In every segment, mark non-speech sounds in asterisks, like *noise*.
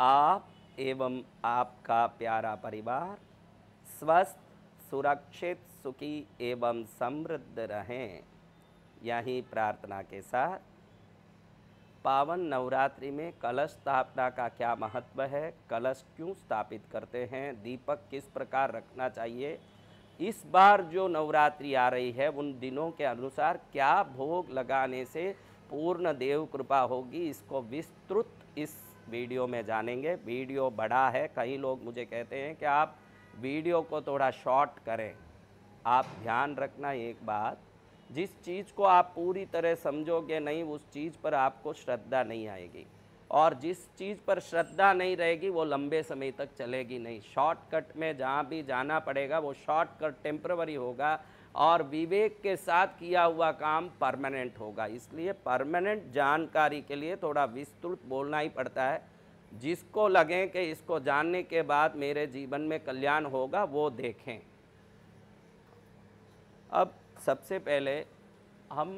आप एवं आपका प्यारा परिवार स्वस्थ सुरक्षित सुखी एवं समृद्ध रहें यही प्रार्थना के साथ पावन नवरात्रि में कलश स्थापना का क्या महत्व है कलश क्यों स्थापित करते हैं दीपक किस प्रकार रखना चाहिए इस बार जो नवरात्रि आ रही है उन दिनों के अनुसार क्या भोग लगाने से पूर्ण देव कृपा होगी इसको विस्तृत इस वीडियो में जानेंगे वीडियो बड़ा है कई लोग मुझे कहते हैं कि आप वीडियो को थोड़ा शॉर्ट करें आप ध्यान रखना एक बात जिस चीज़ को आप पूरी तरह समझोगे नहीं उस चीज़ पर आपको श्रद्धा नहीं आएगी और जिस चीज़ पर श्रद्धा नहीं रहेगी वो लंबे समय तक चलेगी नहीं शॉर्टकट में जहाँ भी जाना पड़ेगा वो शॉर्टकट टेम्प्रवरी होगा और विवेक के साथ किया हुआ काम परमानेंट होगा इसलिए परमानेंट जानकारी के लिए थोड़ा विस्तृत बोलना ही पड़ता है जिसको लगे कि इसको जानने के बाद मेरे जीवन में कल्याण होगा वो देखें अब सबसे पहले हम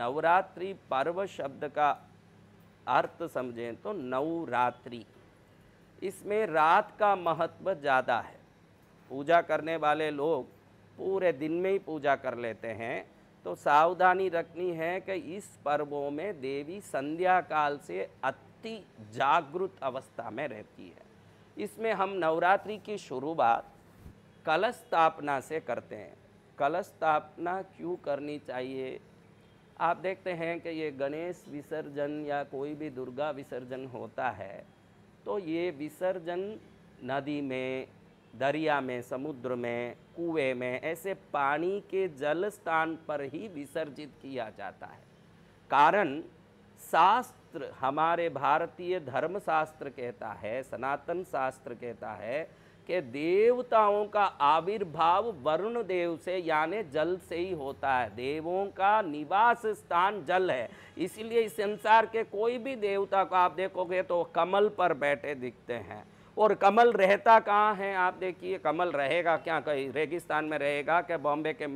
नवरात्रि पर्व शब्द का अर्थ समझें तो नवरात्रि इसमें रात का महत्व ज़्यादा है पूजा करने वाले लोग पूरे दिन में ही पूजा कर लेते हैं तो सावधानी रखनी है कि इस पर्वों में देवी संध्या काल से अति जागृत अवस्था में रहती है इसमें हम नवरात्रि की शुरुआत कलश स्थापना से करते हैं कलश स्थापना क्यों करनी चाहिए आप देखते हैं कि ये गणेश विसर्जन या कोई भी दुर्गा विसर्जन होता है तो ये विसर्जन नदी में दरिया में समुद्र में कुएं में ऐसे पानी के जल स्थान पर ही विसर्जित किया जाता है कारण शास्त्र हमारे भारतीय धर्म शास्त्र कहता है सनातन शास्त्र कहता है कि देवताओं का आविर्भाव वरुण देव से यानी जल से ही होता है देवों का निवास स्थान जल है इसलिए इस संसार के कोई भी देवता को आप देखोगे तो कमल पर बैठे दिखते हैं और कमल रहता कहाँ है आप देखिए कमल रहेगा क्या कहीं रेगिस्तान में रहेगा क्या बॉम्बे के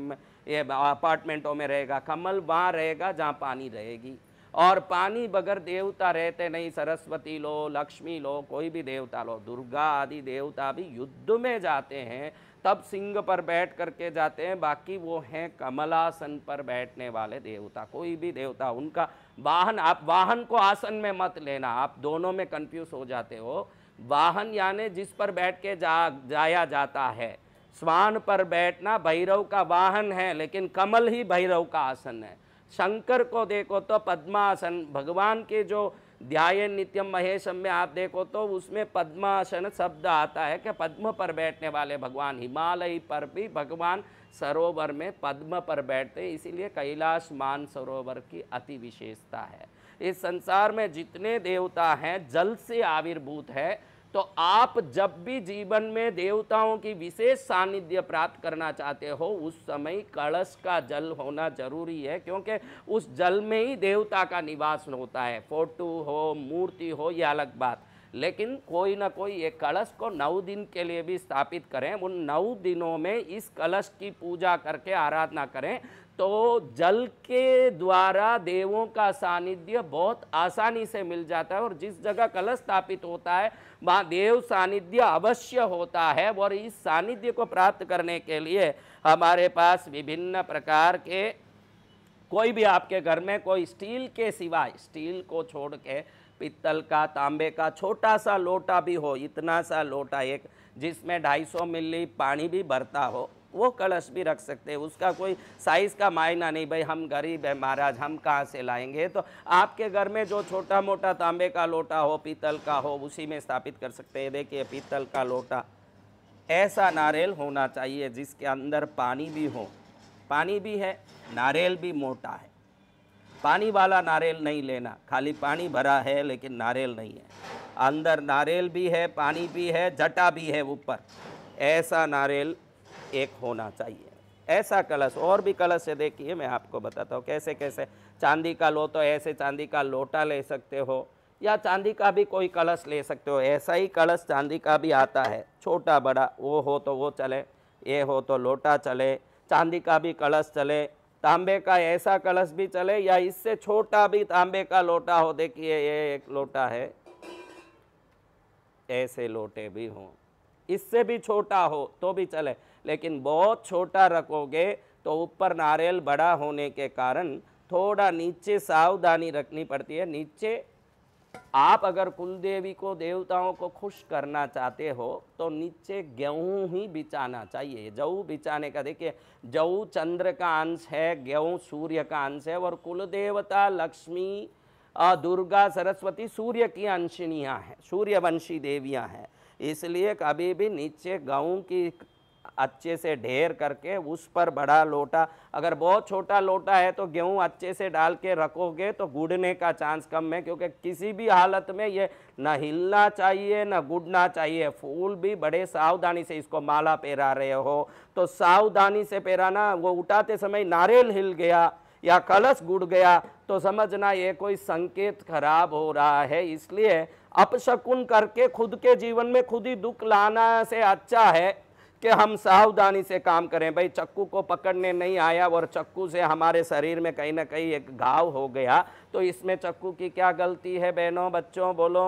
ये अपार्टमेंटों में रहेगा कमल वहाँ रहेगा जहाँ पानी रहेगी और पानी बगैर देवता रहते नहीं सरस्वती लो लक्ष्मी लो कोई भी देवता लो दुर्गा आदि देवता भी युद्ध में जाते हैं तब सिंह पर बैठ करके जाते हैं बाकी वो हैं कमलासन पर बैठने वाले देवता कोई भी देवता उनका वाहन आप वाहन को आसन में मत लेना आप दोनों में कंफ्यूज हो जाते हो वाहन यानि जिस पर बैठ के जा जाया जाता है स्वान पर बैठना भैरव का वाहन है लेकिन कमल ही भैरव का आसन है शंकर को देखो तो पद्मासन भगवान के जो ध्याय नित्यम महेशम में आप देखो तो उसमें पद्मासन शब्द आता है कि पद्म पर बैठने वाले भगवान हिमालय पर भी भगवान सरोवर में पद्म पर बैठते हैं इसीलिए कैलाश मान सरोवर की अति विशेषता है इस संसार में जितने देवता हैं जल से आविर्भूत है तो आप जब भी जीवन में देवताओं की विशेष सानिध्य प्राप्त करना चाहते हो उस समय कलश का जल होना जरूरी है क्योंकि उस जल में ही देवता का निवास होता है फोटो हो मूर्ति हो यह अलग बात लेकिन कोई ना कोई एक कलश को नौ दिन के लिए भी स्थापित करें उन नौ दिनों में इस कलश की पूजा करके आराधना करें तो जल के द्वारा देवों का सानिध्य बहुत आसानी से मिल जाता है और जिस जगह कलश स्थापित होता है वहाँ देव सानिध्य अवश्य होता है और इस सानिध्य को प्राप्त करने के लिए हमारे पास विभिन्न प्रकार के कोई भी आपके घर में कोई स्टील के सिवाय स्टील को छोड़ के पीतल का तांबे का छोटा सा लोटा भी हो इतना सा लोटा एक जिसमें 250 मिली पानी भी भरता हो वो कलश भी रख सकते हैं उसका कोई साइज़ का मायना नहीं भाई हम गरीब हैं महाराज हम कहाँ से लाएंगे तो आपके घर में जो छोटा मोटा तांबे का लोटा हो पीतल का हो उसी में स्थापित कर सकते हैं देखिए पीतल का लोटा ऐसा नारियल होना चाहिए जिसके अंदर पानी भी हो पानी भी है नारियल भी मोटा है पानी वाला नारियल नहीं लेना खाली पानी भरा है लेकिन नारियल नहीं है अंदर नारियल भी है पानी भी है जटा भी है ऊपर ऐसा नारियल एक होना चाहिए ऐसा कलश और भी कलश से देखिए मैं आपको बताता हूँ कैसे कैसे चांदी का लो तो ऐसे चांदी का लोटा ले सकते हो या चांदी का भी कोई कलश ले सकते हो ऐसा ही कलश चांदी का भी आता है छोटा बड़ा वो हो तो वो चले ये हो तो लोटा चले चांदी का भी कलश चले तांबे का ऐसा कलश भी चले या इससे छोटा भी तांबे का लोटा हो देखिए ये एक लोटा है ऐसे लोटे भी हों इससे भी छोटा हो तो भी चले लेकिन बहुत छोटा रखोगे तो ऊपर नारियल बड़ा होने के कारण थोड़ा नीचे सावधानी रखनी पड़ती है नीचे आप अगर कुलदेवी को देवताओं को खुश करना चाहते हो तो नीचे गेहूं ही बिछाना चाहिए जऊ बिछाने का देखिए जऊ चंद्र का अंश है गेहूं सूर्य का अंश है और कुल देवता लक्ष्मी दुर्गा सरस्वती सूर्य की अंशिनियाँ हैं सूर्यवंशी देवियाँ हैं इसलिए कभी भी नीचे गेहूँ की अच्छे से ढेर करके उस पर बड़ा लोटा अगर बहुत छोटा लोटा है तो गेहूँ अच्छे से डाल के रखोगे तो गुड़ने का चांस कम है क्योंकि किसी भी हालत में ये न हिलना चाहिए न गुड़ना चाहिए फूल भी बड़े सावधानी से इसको माला पहरा रहे हो तो सावधानी से पहराना वो उठाते समय नारियल हिल गया या कलश गुड़ गया तो समझना ये कोई संकेत खराब हो रहा है इसलिए अपशकुन करके खुद के जीवन में खुद ही दुख लाना से अच्छा है कि हम सावधानी से काम करें भाई चक्कू को पकड़ने नहीं आया और चक्कू से हमारे शरीर में कहीं ना कहीं एक घाव हो गया तो इसमें चक्कू की क्या गलती है बहनों बच्चों बोलो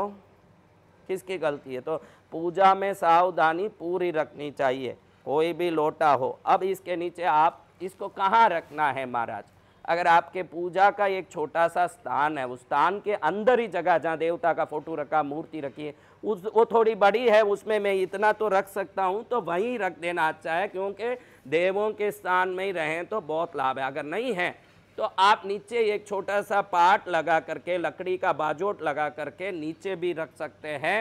किसकी गलती है तो पूजा में सावधानी पूरी रखनी चाहिए कोई भी लोटा हो अब इसके नीचे आप इसको कहाँ रखना है महाराज अगर आपके पूजा का एक छोटा सा स्थान है उस स्थान के अंदर ही जगह जहाँ देवता का फोटो रखा मूर्ति रखी है उस वो थोड़ी बड़ी है उसमें मैं इतना तो रख सकता हूँ तो वहीं रख देना अच्छा है क्योंकि देवों के स्थान में ही रहें तो बहुत लाभ है अगर नहीं है तो आप नीचे एक छोटा सा पाट लगा करके लकड़ी का बाजोट लगा करके नीचे भी रख सकते हैं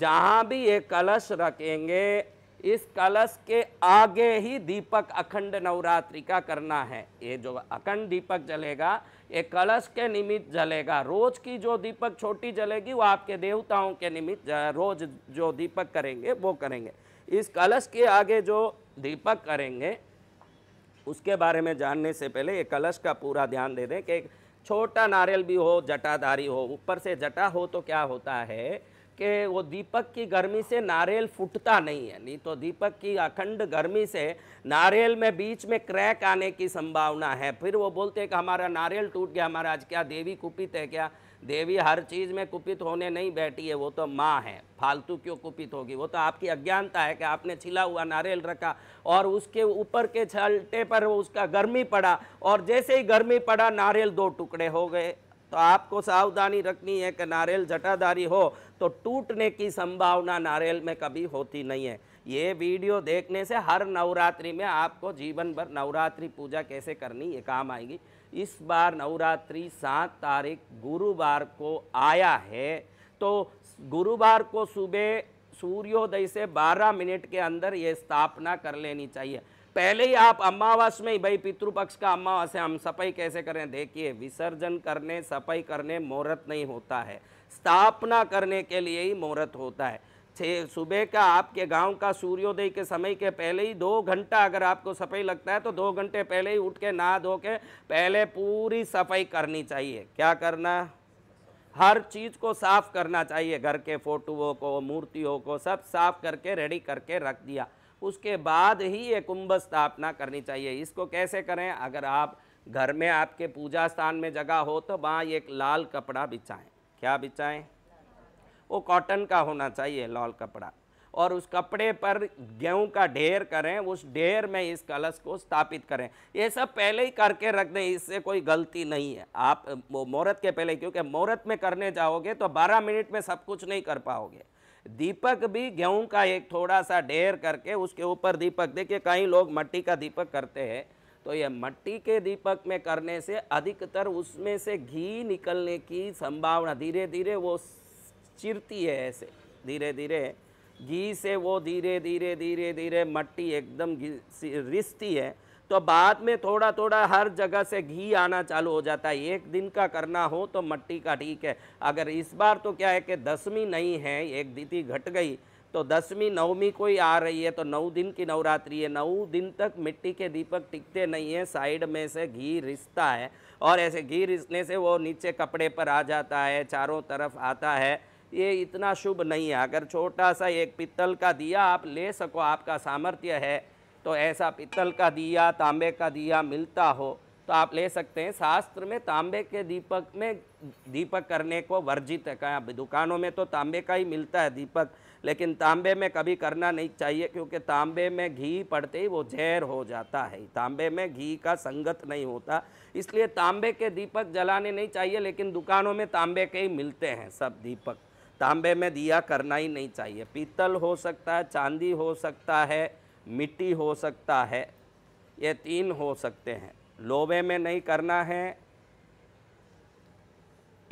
जहाँ भी ये कलश रखेंगे इस कलश के आगे ही दीपक अखंड नवरात्रि का करना है ये जो अखंड दीपक जलेगा ये कलश के निमित्त जलेगा रोज की जो दीपक छोटी जलेगी वो आपके देवताओं के निमित्त रोज जो दीपक करेंगे वो करेंगे इस कलश के आगे जो दीपक करेंगे उसके बारे में जानने से पहले ये कलश का पूरा ध्यान दे दें कि छोटा नारियल भी हो जटाधारी हो ऊपर से जटा हो तो क्या होता है कि वो दीपक की गर्मी से नारियल फूटता नहीं है नहीं तो दीपक की अखंड गर्मी से नारियल में बीच में क्रैक आने की संभावना है फिर वो बोलते हैं कि हमारा नारियल टूट गया हमारा आज क्या देवी कुपित है क्या देवी हर चीज़ में कुपित होने नहीं बैठी है वो तो माँ है फालतू क्यों कुपित होगी वो तो आपकी अज्ञानता है कि आपने छिला हुआ नारियल रखा और उसके ऊपर के छलटे पर उसका गर्मी पड़ा और जैसे ही गर्मी पड़ा नारियल दो टुकड़े हो गए तो आपको सावधानी रखनी है कि नारियल जटाधारी हो तो टूटने की संभावना नारियल में कभी होती नहीं है ये वीडियो देखने से हर नवरात्रि में आपको जीवन भर नवरात्रि पूजा कैसे करनी ये काम आएगी इस बार नवरात्रि सात तारीख गुरुवार को आया है तो गुरुवार को सुबह सूर्योदय से 12 मिनट के अंदर ये स्थापना कर लेनी चाहिए पहले ही आप अमावास में ही भाई पितृपक्ष का अमावास है हम सफाई कैसे करें देखिए विसर्जन करने सफाई करने मुहूर्त नहीं होता है स्थापना करने के लिए ही मुहूर्त होता है छः सुबह का आपके गांव का सूर्योदय के समय के पहले ही दो घंटा अगर आपको सफाई लगता है तो दो घंटे पहले ही उठ के नहा धो के पहले पूरी सफाई करनी चाहिए क्या करना हर चीज़ को साफ़ करना चाहिए घर के फोटुओं को मूर्तियों को सब साफ़ करके रेडी करके रख दिया उसके बाद ही ये कुंभ स्थापना करनी चाहिए इसको कैसे करें अगर आप घर में आपके पूजा स्थान में जगह हो तो वहाँ एक लाल कपड़ा बिछाएं क्या बिछाएं वो कॉटन का होना चाहिए लाल कपड़ा और उस कपड़े पर गेहूं का ढेर करें उस ढेर में इस कलश को स्थापित करें ये सब पहले ही करके रख दें इससे कोई गलती नहीं है आप वो मुहूर्त के पहले क्योंकि मुहूर्त में करने जाओगे तो 12 मिनट में सब कुछ नहीं कर पाओगे दीपक भी गेहूं का एक थोड़ा सा ढेर करके उसके ऊपर दीपक देखिए कई लोग मट्टी का दीपक करते हैं तो यह मट्टी के दीपक में करने से अधिकतर उसमें से घी निकलने की संभावना धीरे धीरे वो चिरती है ऐसे धीरे धीरे घी से वो धीरे धीरे धीरे धीरे मट्टी एकदम रिसती है तो बाद में थोड़ा थोड़ा हर जगह से घी आना चालू हो जाता है एक दिन का करना हो तो मट्टी का ठीक है अगर इस बार तो क्या है कि दसवीं नहीं है एक तिथि घट गई तो दसवीं नवमी कोई आ रही है तो नौ दिन की नवरात्रि है नौ दिन तक मिट्टी के दीपक टिकते नहीं है साइड में से घी रिसता है और ऐसे घी रिसने से वो नीचे कपड़े पर आ जाता है चारों तरफ आता है ये इतना शुभ नहीं है अगर छोटा सा एक पित्तल का दिया आप ले सको आपका सामर्थ्य है तो ऐसा पित्तल का दिया तांबे का दिया मिलता हो तो आप ले सकते हैं शास्त्र में तांबे के दीपक में दीपक करने को वर्जित है कहाँ दुकानों में तो तांबे का ही मिलता है दीपक लेकिन तांबे में कभी करना नहीं चाहिए क्योंकि तांबे में घी पड़ते ही वो जहर हो जाता है तांबे में घी का संगत नहीं होता इसलिए तांबे के दीपक जलाने नहीं चाहिए लेकिन दुकानों में तांबे के ही मिलते हैं सब दीपक तांबे में दिया करना ही नहीं चाहिए पीतल हो सकता है चांदी हो सकता है मिट्टी हो सकता है ये तीन हो सकते हैं लोबे में नहीं करना है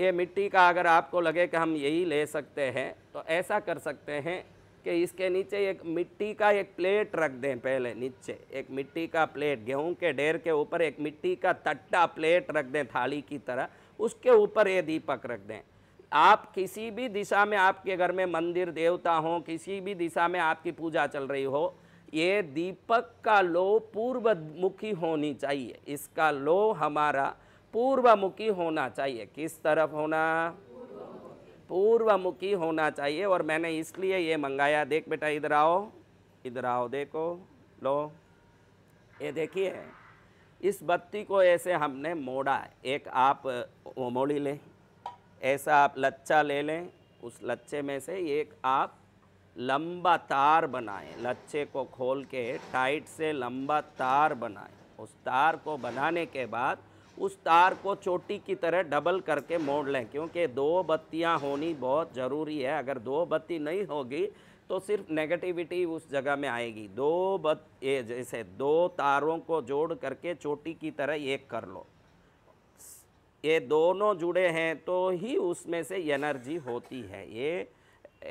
ये मिट्टी का अगर आपको लगे कि हम यही ले सकते हैं तो ऐसा कर सकते हैं कि इसके नीचे एक मिट्टी का एक प्लेट रख दें पहले नीचे एक मिट्टी का प्लेट गेहूं के ढेर के ऊपर एक मिट्टी का तट्टा प्लेट रख दें थाली की तरह उसके ऊपर ये दीपक रख दें आप किसी भी दिशा में आपके घर में मंदिर देवता हों किसी भी दिशा में आपकी पूजा चल रही हो ये दीपक का लो पूर्व मुखी होनी चाहिए इसका लो हमारा पूर्व मुखी होना चाहिए किस तरफ होना पूर्व मुखी होना चाहिए और मैंने इसलिए ये मंगाया देख बेटा इधर आओ इधर आओ देखो लो ये देखिए इस बत्ती को ऐसे हमने मोड़ा एक आप मोड़ी लें ऐसा आप लच्चा ले लें उस लच्चे में से एक आप लंबा तार बनाएं लच्छे को खोल के टाइट से लंबा तार बनाएं उस तार को बनाने के बाद उस तार को चोटी की तरह डबल करके मोड़ लें क्योंकि दो बत्तियां होनी बहुत ज़रूरी है अगर दो बत्ती नहीं होगी तो सिर्फ नेगेटिविटी उस जगह में आएगी दो बत ये जैसे दो तारों को जोड़ करके चोटी की तरह एक कर लो ये दोनों जुड़े हैं तो ही उसमें से एनर्जी होती है ये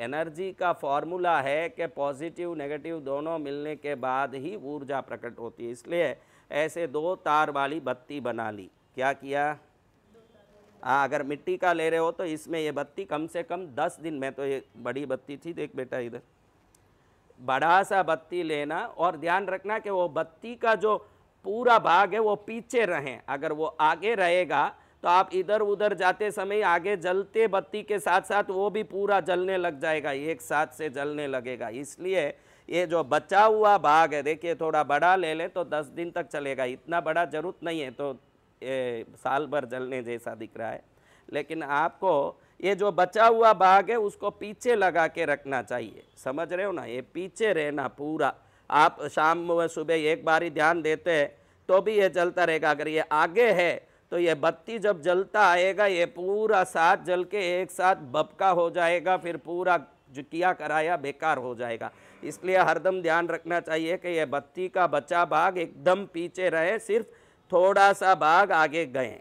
एनर्जी का फॉर्मूला है कि पॉजिटिव नेगेटिव दोनों मिलने के बाद ही ऊर्जा प्रकट होती है इसलिए ऐसे दो तार वाली बत्ती बना ली क्या किया हाँ अगर मिट्टी का ले रहे हो तो इसमें ये बत्ती कम से कम दस दिन में तो ये बड़ी बत्ती थी देख बेटा इधर बड़ा सा बत्ती लेना और ध्यान रखना कि वो बत्ती का जो पूरा भाग है वो पीछे रहें अगर वो आगे रहेगा तो आप इधर उधर जाते समय आगे जलते बत्ती के साथ साथ वो भी पूरा जलने लग जाएगा एक साथ से जलने लगेगा इसलिए ये जो बचा हुआ भाग है देखिए थोड़ा बड़ा ले लें तो दस दिन तक चलेगा इतना बड़ा ज़रूरत नहीं है तो ये साल भर जलने जैसा दिख रहा है लेकिन आपको ये जो बचा हुआ भाग है उसको पीछे लगा के रखना चाहिए समझ रहे हो ना ये पीछे रहना पूरा आप शाम व सुबह एक बार ही ध्यान देते हैं तो भी ये चलता रहेगा अगर ये आगे है तो ये बत्ती जब जलता आएगा ये पूरा साथ जल के एक साथ बपका हो जाएगा फिर पूरा जो किया कराया बेकार हो जाएगा इसलिए हरदम ध्यान रखना चाहिए कि यह बत्ती का बचा भाग एकदम पीछे रहे सिर्फ थोड़ा सा भाग आगे गए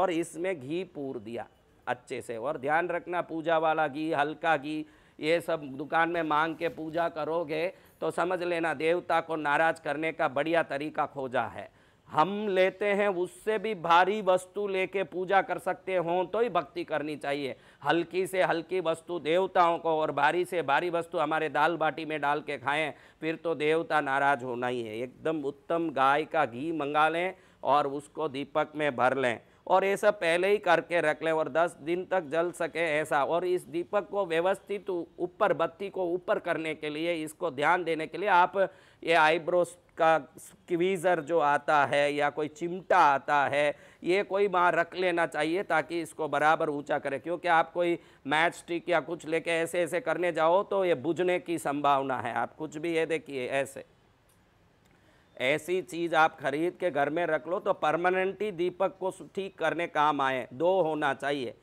और इसमें घी पूर दिया अच्छे से और ध्यान रखना पूजा वाला घी हल्का घी ये सब दुकान में मांग के पूजा करोगे तो समझ लेना देवता को नाराज करने का बढ़िया तरीका खोजा है हम लेते हैं उससे भी भारी वस्तु लेके पूजा कर सकते हों तो ही भक्ति करनी चाहिए हल्की से हल्की वस्तु देवताओं को और भारी से भारी वस्तु हमारे दाल बाटी में डाल के खाएं फिर तो देवता नाराज होना ही है एकदम उत्तम गाय का घी मंगा लें और उसको दीपक में भर लें और ये सब पहले ही करके रख ले और 10 दिन तक जल सके ऐसा और इस दीपक को व्यवस्थित ऊपर बत्ती को ऊपर करने के लिए इसको ध्यान देने के लिए आप ये आईब्रोस का स्क्वीज़र जो आता है या कोई चिमटा आता है ये कोई वहाँ रख लेना चाहिए ताकि इसको बराबर ऊंचा करे क्योंकि आप कोई मैच स्टिक या कुछ लेके ऐसे ऐसे करने जाओ तो ये बुझने की संभावना है आप कुछ भी ये देखिए ऐसे ऐसी चीज़ आप खरीद के घर में रख लो तो परमानेंटली दीपक को ठीक करने काम आए दो होना चाहिए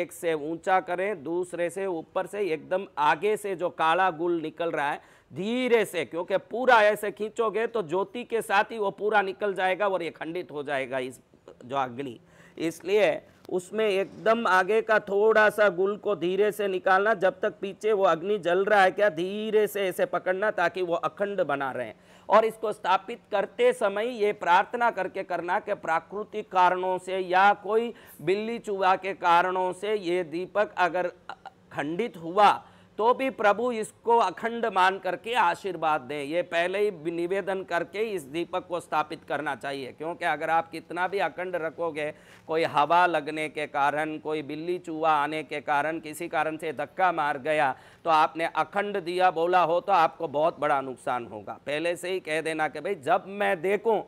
एक से ऊंचा करें दूसरे से ऊपर से एकदम आगे से जो काला गुल निकल रहा है धीरे से क्योंकि पूरा ऐसे खींचोगे तो ज्योति के साथ ही वो पूरा निकल जाएगा और ये खंडित हो जाएगा इस जो अग्नि इसलिए उसमें एकदम आगे का थोड़ा सा गुल को धीरे से निकालना जब तक पीछे वो अग्नि जल रहा है क्या धीरे से ऐसे पकड़ना ताकि वो अखंड बना रहे और इसको स्थापित करते समय ये प्रार्थना करके करना कि प्राकृतिक कारणों से या कोई बिल्ली चूहा के कारणों से ये दीपक अगर खंडित हुआ तो भी प्रभु इसको अखंड मान करके आशीर्वाद दें ये पहले ही निवेदन करके इस दीपक को स्थापित करना चाहिए क्योंकि अगर आप कितना भी अखंड रखोगे कोई हवा लगने के कारण कोई बिल्ली चूहा आने के कारण किसी कारण से धक्का मार गया तो आपने अखंड दिया बोला हो तो आपको बहुत बड़ा नुकसान होगा पहले से ही कह देना कि भाई जब मैं देखूँ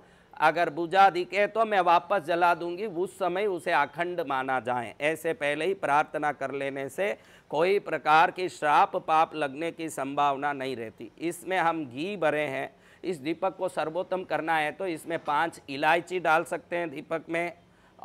अगर बुझा दिखे तो मैं वापस जला दूंगी उस समय उसे अखंड माना जाए ऐसे पहले ही प्रार्थना कर लेने से कोई प्रकार की श्राप पाप लगने की संभावना नहीं रहती इसमें हम घी भरे हैं इस दीपक को सर्वोत्तम करना है तो इसमें पांच इलायची डाल सकते हैं दीपक में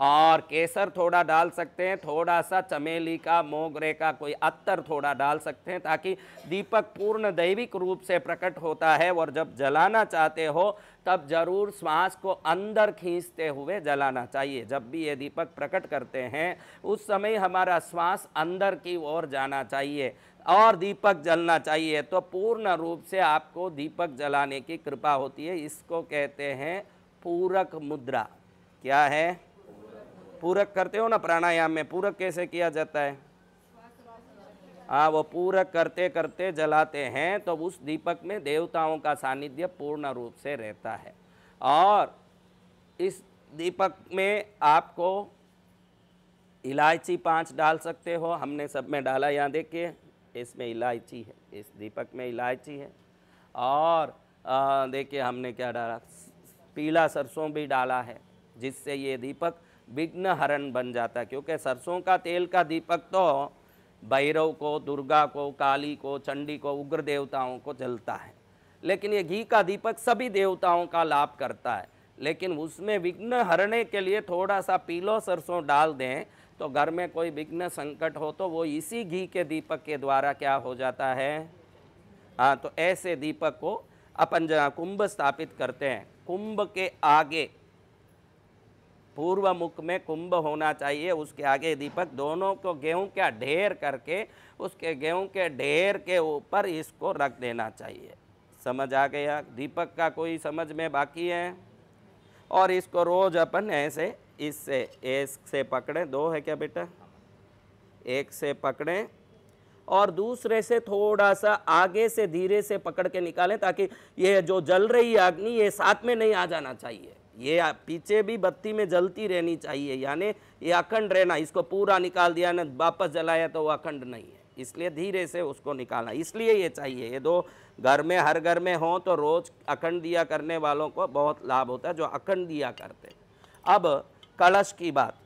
और केसर थोड़ा डाल सकते हैं थोड़ा सा चमेली का मोगरे का कोई अत्तर थोड़ा डाल सकते हैं ताकि दीपक पूर्ण दैविक रूप से प्रकट होता है और जब जलाना चाहते हो तब जरूर श्वास को अंदर खींचते हुए जलाना चाहिए जब भी ये दीपक प्रकट करते हैं उस समय हमारा श्वास अंदर की ओर जाना चाहिए और दीपक जलना चाहिए तो पूर्ण रूप से आपको दीपक जलाने की कृपा होती है इसको कहते हैं पूरक मुद्रा क्या है पूरक करते हो ना प्राणायाम में पूरक कैसे किया जाता है आ, वो पूरा करते करते जलाते हैं तो उस दीपक में देवताओं का सानिध्य पूर्ण रूप से रहता है और इस दीपक में आपको इलायची पांच डाल सकते हो हमने सब में डाला यहाँ देखिए इसमें इलायची है इस दीपक में इलायची है और देखिए हमने क्या डाला पीला सरसों भी डाला है जिससे ये दीपक विघ्न हरण बन जाता है क्योंकि सरसों का तेल का दीपक तो भैरव को दुर्गा को काली को चंडी को उग्र देवताओं को जलता है लेकिन ये घी का दीपक सभी देवताओं का लाभ करता है लेकिन उसमें विघ्न हरने के लिए थोड़ा सा पीलो सरसों डाल दें तो घर में कोई विघ्न संकट हो तो वो इसी घी के दीपक के द्वारा क्या हो जाता है हाँ तो ऐसे दीपक को अपन कुंभ स्थापित करते हैं कुंभ के आगे पूर्व मुख में कुंभ होना चाहिए उसके आगे दीपक दोनों को गेहूं का ढेर करके उसके गेहूं के ढेर के ऊपर इसको रख देना चाहिए समझ आ गया दीपक का कोई समझ में बाकी है और इसको रोज अपन ऐसे इससे एक से पकड़ें दो है क्या बेटा एक से पकड़ें और दूसरे से थोड़ा सा आगे से धीरे से पकड़ के निकालें ताकि ये जो जल रही अग्नि ये साथ में नहीं आ जाना चाहिए ये पीछे भी बत्ती में जलती रहनी चाहिए यानी ये अखंड रहना इसको पूरा निकाल दिया ना वापस जलाया तो वो अखंड नहीं है इसलिए धीरे से उसको निकालना इसलिए ये चाहिए ये दो घर में हर घर में हो तो रोज़ अखंड दिया करने वालों को बहुत लाभ होता है जो अखंड दिया करते अब कलश की बात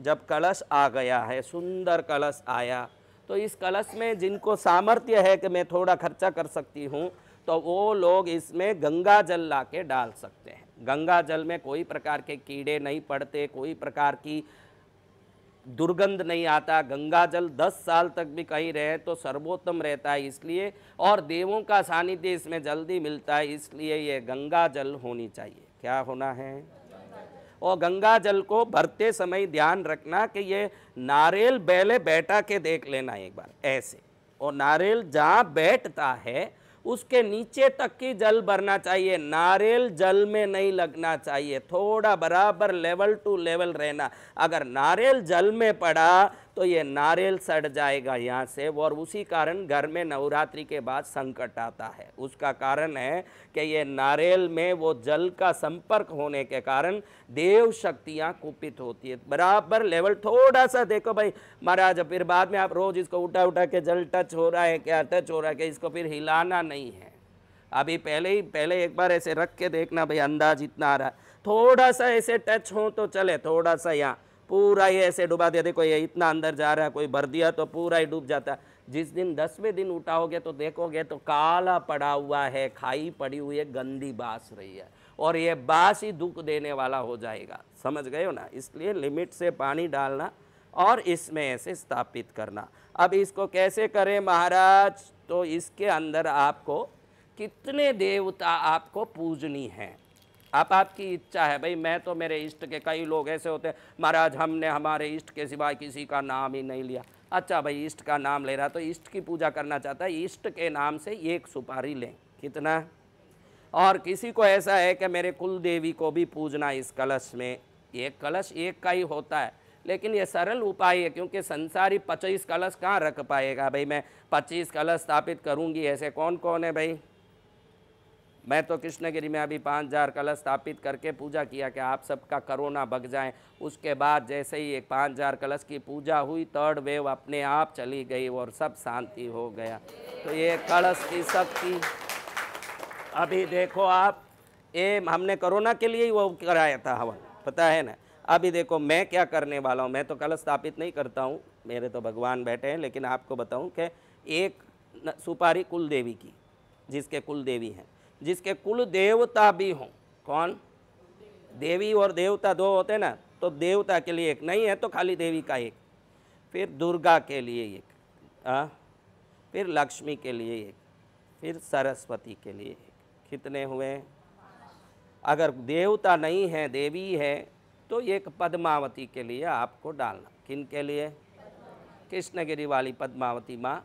जब कलश आ गया है सुंदर कलश आया तो इस कलश में जिनको सामर्थ्य है कि मैं थोड़ा खर्चा कर सकती हूँ तो वो लोग इसमें गंगा जल ला के डाल सकते हैं गंगा जल में कोई प्रकार के कीड़े नहीं पड़ते कोई प्रकार की दुर्गंध नहीं आता गंगा जल दस साल तक भी कहीं रहे तो सर्वोत्तम रहता है इसलिए और देवों का सानिध्य इसमें जल्दी मिलता है इसलिए ये गंगा जल होनी चाहिए क्या होना है और गंगा जल को भरते समय ध्यान रखना कि ये नारियल बैले बैठा के देख लेना एक बार ऐसे और नारियल जहाँ बैठता है उसके नीचे तक की जल भरना चाहिए नारियल जल में नहीं लगना चाहिए थोड़ा बराबर लेवल टू लेवल रहना अगर नारियल जल में पड़ा तो ये नारियल सड़ जाएगा यहाँ से और उसी कारण घर में नवरात्रि के बाद संकट आता है उसका कारण है कि ये नारियल में वो जल का संपर्क होने के कारण देव शक्तियाँ कुपित होती है बराबर लेवल थोड़ा सा देखो भाई महाराज फिर बाद में आप रोज़ इसको उठा उठा के जल टच हो रहा है क्या टच हो रहा है क्या इसको फिर हिलाना नहीं है अभी पहले ही पहले एक बार ऐसे रख के देखना भाई अंदाज इतना आ रहा है थोड़ा सा ऐसे टच हो तो चले थोड़ा सा यहाँ पूरा ही ऐसे डुबा दिया देखो ये इतना अंदर जा रहा है कोई भर दिया तो पूरा ही डूब जाता है जिस दिन दसवें दिन उठाओगे तो देखोगे तो काला पड़ा हुआ है खाई पड़ी हुई है गंदी बास रही है और ये बास ही दुख देने वाला हो जाएगा समझ गए हो ना इसलिए लिमिट से पानी डालना और इसमें ऐसे स्थापित करना अब इसको कैसे करें महाराज तो इसके अंदर आपको कितने देवता आपको पूजनी हैं आप आपकी इच्छा है भाई मैं तो मेरे इष्ट के कई लोग ऐसे होते हैं महाराज हमने हमारे इष्ट के सिवाय किसी का नाम ही नहीं लिया अच्छा भाई इष्ट का नाम ले रहा तो इष्ट की पूजा करना चाहता है इष्ट के नाम से एक सुपारी लें कितना और किसी को ऐसा है कि मेरे कुल देवी को भी पूजना इस कलश में एक कलश एक का ही होता है लेकिन ये सरल उपाय है क्योंकि संसारी पच्चीस कलश कहाँ रख पाएगा भाई मैं पच्चीस कलश स्थापित करूँगी ऐसे कौन कौन है भाई मैं तो कृष्णगिरी में अभी पाँच हज़ार कलश स्थापित करके पूजा किया कि आप सबका करोना भग जाए उसके बाद जैसे ही एक पाँच हज़ार कलश की पूजा हुई थर्ड वेव अपने आप चली गई और सब शांति हो गया तो ये कलश की शक्ति अभी देखो आप ये हमने कोरोना के लिए ही वो कराया था हवन पता है ना अभी देखो मैं क्या करने वाला हूँ मैं तो कलश स्थापित नहीं करता हूँ मेरे तो भगवान बैठे हैं लेकिन आपको बताऊँ कि एक सुपारी कुल देवी की जिसके कुल देवी हैं जिसके कुल देवता भी हों कौन देवी और देवता दो होते हैं ना तो देवता के लिए एक नहीं है तो खाली देवी का एक फिर दुर्गा के लिए एक आ? फिर लक्ष्मी के लिए एक फिर सरस्वती के लिए एक कितने हुए अगर देवता नहीं है देवी है तो एक पद्मावती के लिए आपको डालना किन के लिए कृष्णगिरी वाली पद्मावती माँ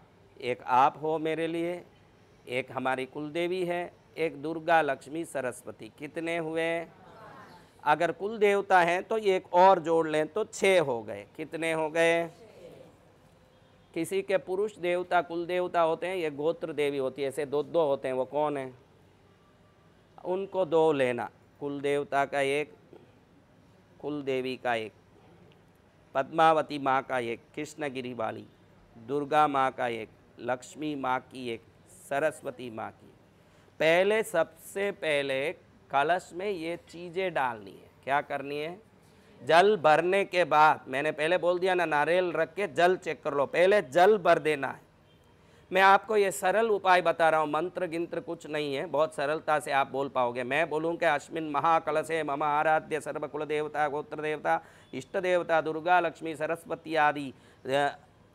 एक आप हो मेरे लिए एक हमारी कुल देवी है एक दुर्गा लक्ष्मी सरस्वती कितने हुए अगर कुल देवता हैं तो एक और जोड़ लें तो छः हो गए कितने हो गए किसी के पुरुष देवता कुल देवता होते हैं ये गोत्र देवी होती है ऐसे दो दो होते हैं वो कौन है उनको दो लेना कुल देवता का एक कुल देवी का एक पद्मावती माँ का एक कृष्णगिरी वाली दुर्गा माँ का एक लक्ष्मी माँ की एक सरस्वती माँ की पहले सबसे पहले कलश में ये चीज़ें डालनी है क्या करनी है जल भरने के बाद मैंने पहले बोल दिया ना नारियल रख के जल चेक कर लो पहले जल भर देना है मैं आपको ये सरल उपाय बता रहा हूँ मंत्र गिंत्र कुछ नहीं है बहुत सरलता से आप बोल पाओगे मैं बोलूँ कि अश्विन महाकलशे मम आराध्य सर्वकुल देवता गोत्र देवता इष्ट देवता दुर्गा लक्ष्मी सरस्वती आदि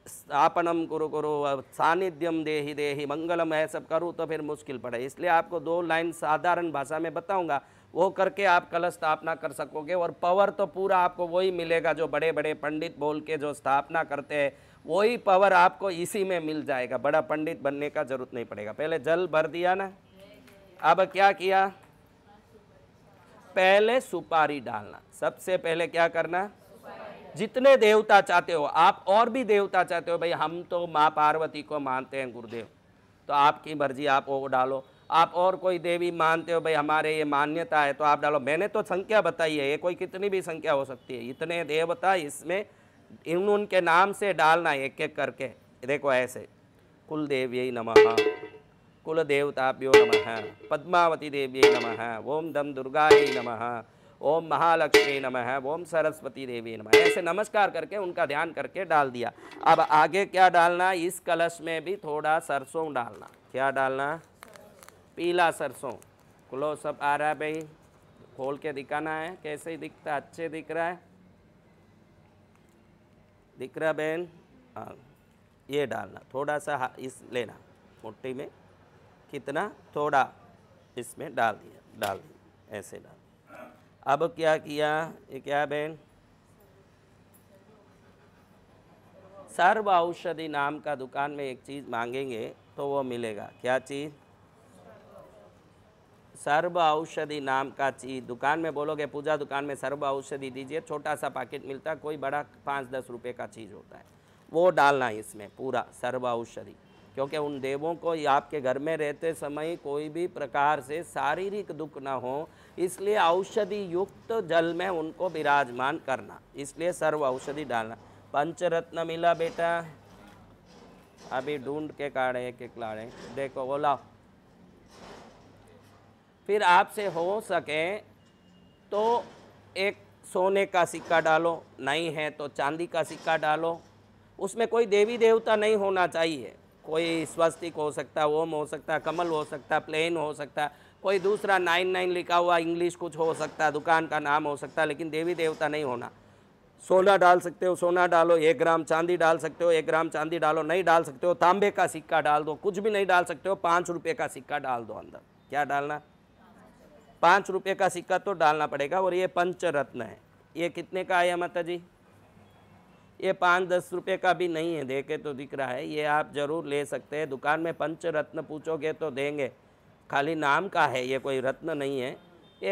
स्थापनम करो करो सानिध्यम देही देही मंगलम है सब करो तो फिर मुश्किल पड़े इसलिए आपको दो लाइन साधारण भाषा में बताऊंगा वो करके आप कलश स्थापना कर सकोगे और पावर तो पूरा आपको वही मिलेगा जो बड़े बड़े पंडित बोल के जो स्थापना करते हैं वही पावर आपको इसी में मिल जाएगा बड़ा पंडित बनने का जरूरत नहीं पड़ेगा पहले जल भर दिया ना अब क्या किया पहले सुपारी डालना सबसे पहले क्या करना जितने देवता चाहते हो आप और भी देवता चाहते हो भाई हम तो माँ पार्वती को मानते हैं गुरुदेव तो आपकी मर्जी आप वो डालो आप और कोई देवी मानते हो भाई हमारे ये मान्यता है तो आप डालो मैंने तो संख्या बताई है ये कोई कितनी भी संख्या हो सकती है इतने देवता इसमें इन उनके नाम से डालना एक एक करके देखो ऐसे कुल देवी नमः कुल देवताभ्यो नमः पद्मावती देवी नमः ओम दम दुर्गाय नमः ओम महालक्ष्मी नमः ओम सरस्वती देवी नमः ऐसे नमस्कार करके उनका ध्यान करके डाल दिया अब आगे क्या डालना इस कलश में भी थोड़ा सरसों डालना क्या डालना पीला सरसों क्लोज सब आ रहा है भाई खोल के दिखाना है कैसे ही दिखता अच्छे दिख रहा है दिख रहा बहन हाँ, ये डालना थोड़ा सा इस लेना मुट्ठी में कितना थोड़ा इसमें डाल दिया डाल दिया ऐसे डाल अब क्या किया ये क्या बहन सर्व औषधि नाम का दुकान में एक चीज़ मांगेंगे तो वो मिलेगा क्या चीज़ सर्व औषधि नाम का चीज़ दुकान में बोलोगे पूजा दुकान में सर्व औषधि दीजिए छोटा सा पैकेट मिलता है कोई बड़ा पाँच दस रुपये का चीज़ होता है वो डालना है इसमें पूरा सर्व औषधि क्योंकि उन देवों को आपके घर में रहते समय कोई भी प्रकार से शारीरिक दुख ना हो इसलिए औषधि युक्त जल में उनको विराजमान करना इसलिए सर्व औषधि डालना पंचरत्न मिला बेटा अभी ढूंढ के काढ़े एक एक लाड़े देखो बोला फिर आपसे हो सके तो एक सोने का सिक्का डालो नहीं है तो चांदी का सिक्का डालो उसमें कोई देवी देवता नहीं होना चाहिए कोई स्वस्तिक हो सकता ओम हो सकता कमल हो सकता प्लेन हो सकता कोई दूसरा नाइन नाइन लिखा हुआ इंग्लिश कुछ हो सकता दुकान का नाम हो सकता है लेकिन देवी देवता नहीं होना सोना डाल सकते हो सोना डालो एक ग्राम चांदी डाल सकते हो एक ग्राम चांदी डालो नहीं डाल सकते हो तांबे का सिक्का डाल दो कुछ भी नहीं डाल सकते हो पाँच रुपये का सिक्का डाल दो अंदर क्या डालना पाँच रुपये का सिक्का तो डालना पड़ेगा और ये पंचरत्न है ये कितने का आया माता जी ये पाँच दस रुपये का भी नहीं है देखे तो दिख रहा है ये आप ज़रूर ले सकते हैं दुकान में पंच रत्न पूछोगे तो देंगे खाली नाम का है ये कोई रत्न नहीं है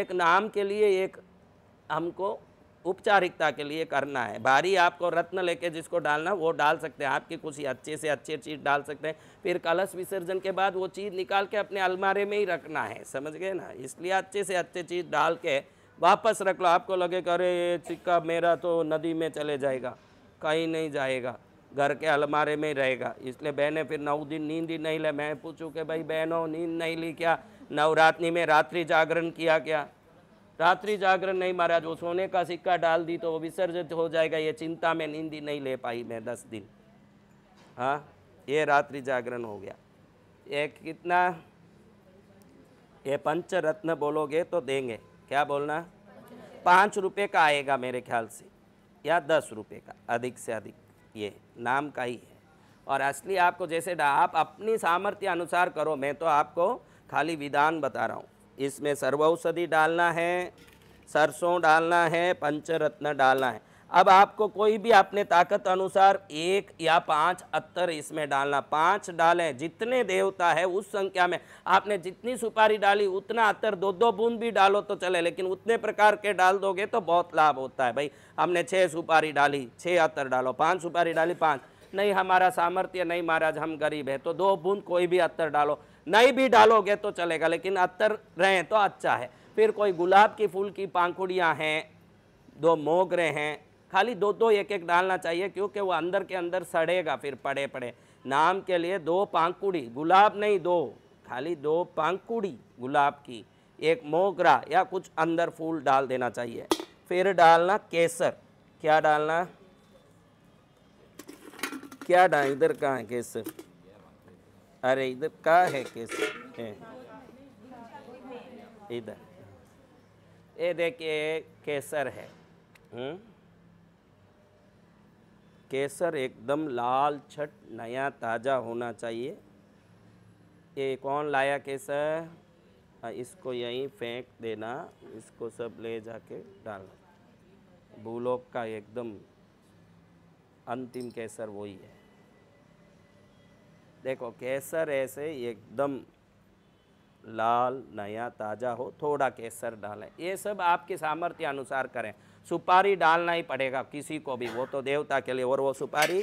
एक नाम के लिए एक हमको उपचारिकता के लिए करना है भारी आपको रत्न लेके जिसको डालना वो डाल सकते हैं आपकी कुछ अच्छे से अच्छे चीज़ डाल सकते हैं फिर कलश विसर्जन के बाद वो चीज़ निकाल के अपने अलमारे में ही रखना है समझ गए ना इसलिए अच्छे से अच्छे चीज़ डाल के वापस रख लो आपको लगे कि अरे ये सिक्का मेरा तो नदी में चले जाएगा कहीं नहीं जाएगा घर के अलमारे में ही रहेगा इसलिए बहनें फिर नौ दिन नींद ही नहीं ले मैं पूछूँ कि भाई बहनों नींद नहीं ली क्या नवरात्रि में रात्रि जागरण किया क्या रात्रि जागरण नहीं महाराज वो सोने का सिक्का डाल दी तो वो विसर्जित हो जाएगा ये चिंता में नींद ही नहीं ले पाई मैं दस दिन हाँ ये रात्रि जागरण हो गया ये कितना ये पंच रत्न बोलोगे तो देंगे क्या बोलना पाँच रुपये का आएगा मेरे ख्याल से या दस रुपये का अधिक से अधिक ये नाम का ही है और असली आपको जैसे आप अपनी सामर्थ्य अनुसार करो मैं तो आपको खाली विधान बता रहा हूँ इसमें सर्वौषधि डालना है सरसों डालना है पंचरत्न डालना है अब आपको कोई भी अपने ताकत अनुसार एक या पाँच अत्तर इसमें डालना पाँच डालें जितने देवता है उस संख्या में आपने जितनी सुपारी डाली उतना अत्तर दो दो बूंद भी डालो तो चले लेकिन उतने प्रकार के डाल दोगे तो बहुत लाभ होता है भाई हमने छः सुपारी डाली छः अत्तर डालो पाँच सुपारी डाली पाँच नहीं हमारा सामर्थ्य नहीं महाराज हम गरीब है तो दो बूंद कोई भी अत्तर डालो नहीं भी डालोगे तो चलेगा लेकिन अत्तर रहें तो अच्छा है फिर कोई गुलाब की फूल की पांकुड़ियाँ हैं दो मोगरे हैं खाली दो दो एक एक डालना चाहिए क्योंकि वो अंदर के अंदर सड़ेगा फिर पड़े पड़े नाम के लिए दो पांकुड़ी गुलाब नहीं दो खाली दो पांकुड़ी गुलाब की एक मोगरा या कुछ अंदर फूल डाल देना चाहिए फिर डालना केसर क्या डालना क्या डाल इधर कहाँ है केसर अरे इधर कहाँ है केसर इधर ये देखिए केसर है हुँ? हम्म? केसर एकदम लाल छट नया ताज़ा होना चाहिए ये कौन लाया केसर हाँ, इसको यहीं फेंक देना इसको सब ले जाके डालना भूलोक का एकदम अंतिम केसर वही है देखो केसर ऐसे एकदम लाल नया ताज़ा हो थोड़ा केसर डालें ये सब आपके सामर्थ्य अनुसार करें सुपारी डालना ही पड़ेगा किसी को भी वो तो देवता के लिए और वो सुपारी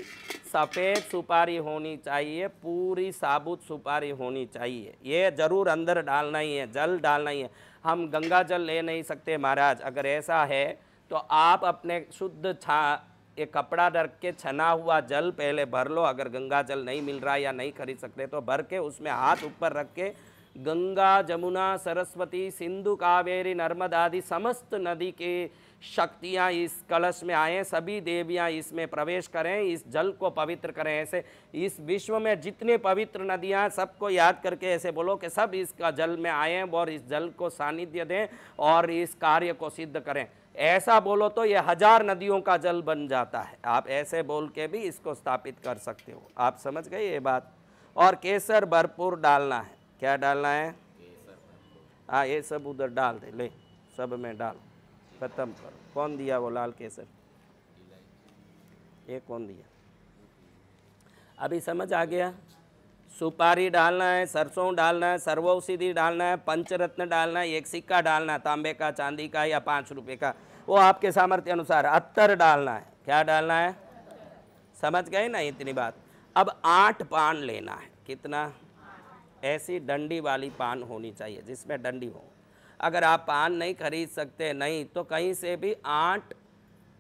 सफ़ेद सुपारी होनी चाहिए पूरी साबुत सुपारी होनी चाहिए ये ज़रूर अंदर डालना ही है जल डालना ही है हम गंगा जल ले नहीं सकते महाराज अगर ऐसा है तो आप अपने शुद्ध छा ये कपड़ा रख के छना हुआ जल पहले भर लो अगर गंगा जल नहीं मिल रहा या नहीं खरीद सकते तो भर के उसमें हाथ ऊपर रख के गंगा जमुना सरस्वती सिंधु कावेरी नर्मदा आदि समस्त नदी के शक्तियाँ इस कलश में आएँ सभी देवियाँ इसमें प्रवेश करें इस जल को पवित्र करें ऐसे इस विश्व में जितने पवित्र नदियाँ सबको याद करके ऐसे बोलो कि सब इसका जल में आएँ और इस जल को सानिध्य दें और इस कार्य को सिद्ध करें ऐसा बोलो तो ये हजार नदियों का जल बन जाता है आप ऐसे बोल के भी इसको स्थापित कर सकते हो आप समझ गए ये बात और केसर भरपूर डालना है क्या डालना है हाँ ये सब उधर डाल दे ले सब में डाल ख़त्म करो कौन दिया वो लाल केसर ये कौन दिया अभी समझ आ गया सुपारी डालना है सरसों डालना है सर्वौषधि डालना है पंचरत्न डालना है एक सिक्का डालना है तांबे का चांदी का या पाँच रुपये का वो आपके सामर्थ्य अनुसार अत्तर डालना है क्या डालना है समझ गए ना इतनी बात अब आठ पान लेना है कितना ऐसी डंडी वाली पान होनी चाहिए जिसमें डंडी हो अगर आप पान नहीं खरीद सकते नहीं तो कहीं से भी आठ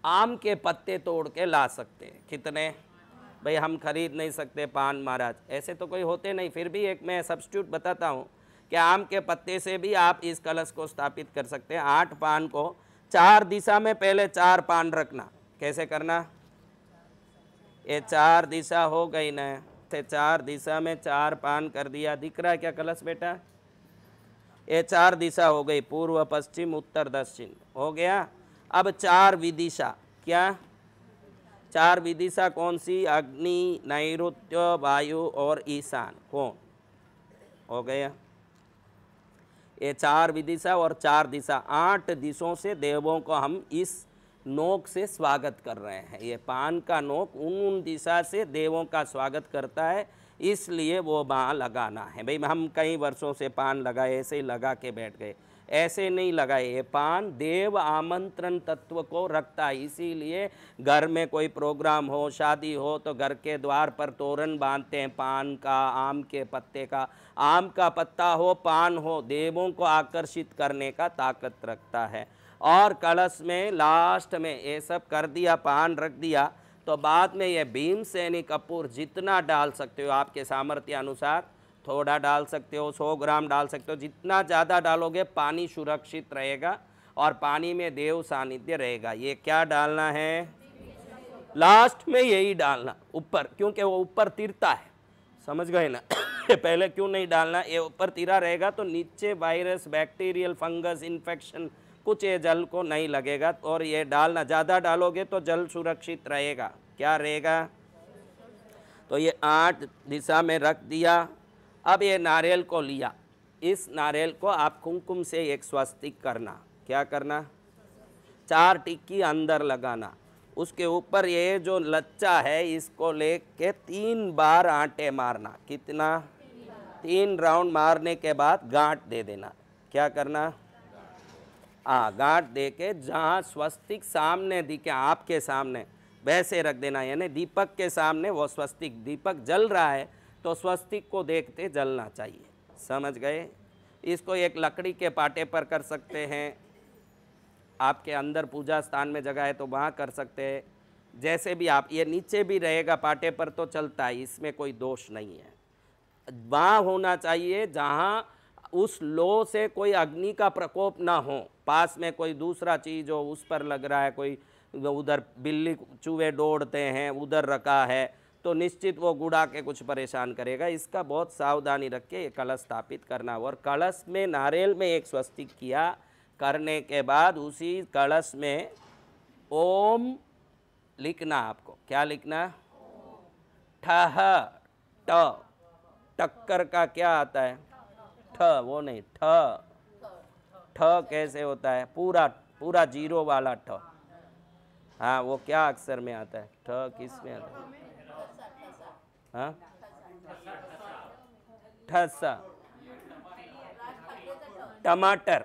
आम के पत्ते तोड़ के ला सकते हैं कितने भाई हम खरीद नहीं सकते पान महाराज ऐसे तो कोई होते नहीं फिर भी एक मैं सब्सिट्यूट बताता हूँ कि आम के पत्ते से भी आप इस कलश को स्थापित कर सकते हैं आठ पान को चार दिशा में पहले चार पान रखना कैसे करना ये चार दिशा हो गई ना चार दिशा में चार पान कर दिया दिख रहा है क्या कलश बेटा ये चार दिशा हो गई पूर्व पश्चिम उत्तर दक्षिण हो गया अब चार विदिशा क्या चार विदिशा कौन सी अग्नि नैऋत्य वायु और ईशान कौन हो गया ये चार विदिशा और चार दिशा आठ दिशों से देवों को हम इस नोक से स्वागत कर रहे हैं ये पान का नोक उन उन दिशा से देवों का स्वागत करता है इसलिए वो बाँ लगाना है भाई हम कई वर्षों से पान लगाए ऐसे ही लगा के बैठ गए ऐसे नहीं लगाए ये पान देव आमंत्रण तत्व को रखता है इसीलिए घर में कोई प्रोग्राम हो शादी हो तो घर के द्वार पर तोरण बांधते हैं पान का आम के पत्ते का आम का पत्ता हो पान हो देवों को आकर्षित करने का ताकत रखता है और कलश में लास्ट में ये सब कर दिया पान रख दिया तो बाद में यह भीम सैनी कपूर जितना डाल सकते हो आपके सामर्थ्य अनुसार थोड़ा डाल सकते हो सौ ग्राम डाल सकते हो जितना ज़्यादा डालोगे पानी सुरक्षित रहेगा और पानी में देव सानिध्य रहेगा ये क्या डालना है लास्ट में यही डालना ऊपर क्योंकि वो ऊपर तिरता है समझ गए ना *coughs* पहले क्यों नहीं डालना ये ऊपर तिरा रहेगा तो नीचे वायरस बैक्टीरियल फंगस इन्फेक्शन कुछ ये जल को नहीं लगेगा और ये डालना ज़्यादा डालोगे तो जल सुरक्षित रहेगा क्या रहेगा तो ये आठ दिशा में रख दिया अब ये नारियल को लिया इस नारियल को आप कुमकुम से एक स्वस्तिक करना क्या करना चार टिक्की अंदर लगाना उसके ऊपर ये जो लच्चा है इसको ले के तीन बार आटे मारना कितना तीन राउंड मारने के बाद गांठ दे देना क्या करना आधार दे के जहाँ स्वस्तिक सामने दिखे आपके सामने वैसे रख देना यानी दीपक के सामने वो स्वस्तिक दीपक जल रहा है तो स्वस्तिक को देखते जलना चाहिए समझ गए इसको एक लकड़ी के पाटे पर कर सकते हैं आपके अंदर पूजा स्थान में जगह है तो वहाँ कर सकते हैं जैसे भी आप ये नीचे भी रहेगा पाटे पर तो चलता है इसमें कोई दोष नहीं है वहाँ होना चाहिए जहाँ उस लो से कोई अग्नि का प्रकोप ना हो पास में कोई दूसरा चीज़ हो उस पर लग रहा है कोई उधर बिल्ली चूहे दौड़ते हैं उधर रखा है तो निश्चित वो गुड़ा के कुछ परेशान करेगा इसका बहुत सावधानी रख के ये कलश स्थापित करना और कलश में नारियल में एक स्वस्तिक किया करने के बाद उसी कलश में ओम लिखना आपको क्या लिखना ठह ट टक्कर का क्या आता है ठ वो नहीं ठ ठ कैसे होता है पूरा पूरा जीरो वाला ठ हाँ वो क्या अक्षर में आता है ठ किस में आता है हाँ? ठसा टमाटर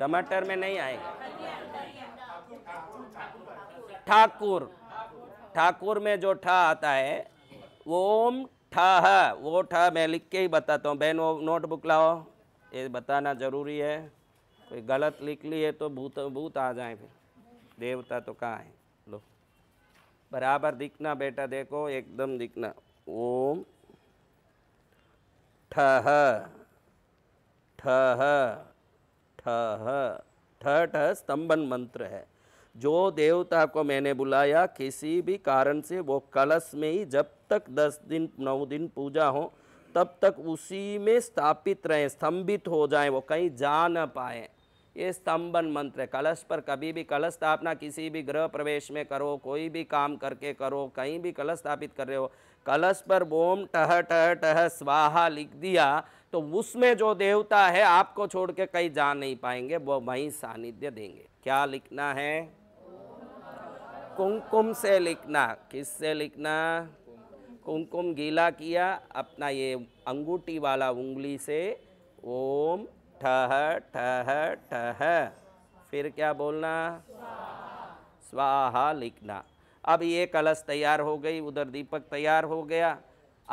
टमाटर में नहीं आएगा ठाकुर ठाकुर में जो ठा आता है वो ओम ठा है हाँ, वो ठा मैं लिख के ही बताता हूँ बहन वो नोटबुक लाओ ये बताना ज़रूरी है कोई गलत लिख ली है तो भूत भूत आ जाए फिर देवता तो कहाँ है लो बराबर दिखना बेटा देखो एकदम दिखना ओम ठह ठह ठह ठ स्तंभन मंत्र है जो देवता को मैंने बुलाया किसी भी कारण से वो कलश में ही जब तक दस दिन नौ दिन पूजा हो तब तक उसी में स्थापित रहें स्तंभित हो जाएं वो कहीं जा न पाए ये स्तंभन मंत्र है कलश पर कभी भी कलश स्थापना किसी भी गृह प्रवेश में करो कोई भी काम करके करो कहीं भी कलश स्थापित कर रहे हो कलश पर बोम टह टह टह स्वाहा लिख दिया तो उसमें जो देवता है आपको छोड़ के कहीं जा नहीं पाएंगे वो वहीं सानिध्य देंगे क्या लिखना है कुमकुम से लिखना किस से लिखना कुमकुम गीला किया अपना ये अंगूठी वाला उंगली से ओम ठह ठह ठह फिर क्या बोलना स्वाहा लिखना अब ये कलश तैयार हो गई उधर दीपक तैयार हो गया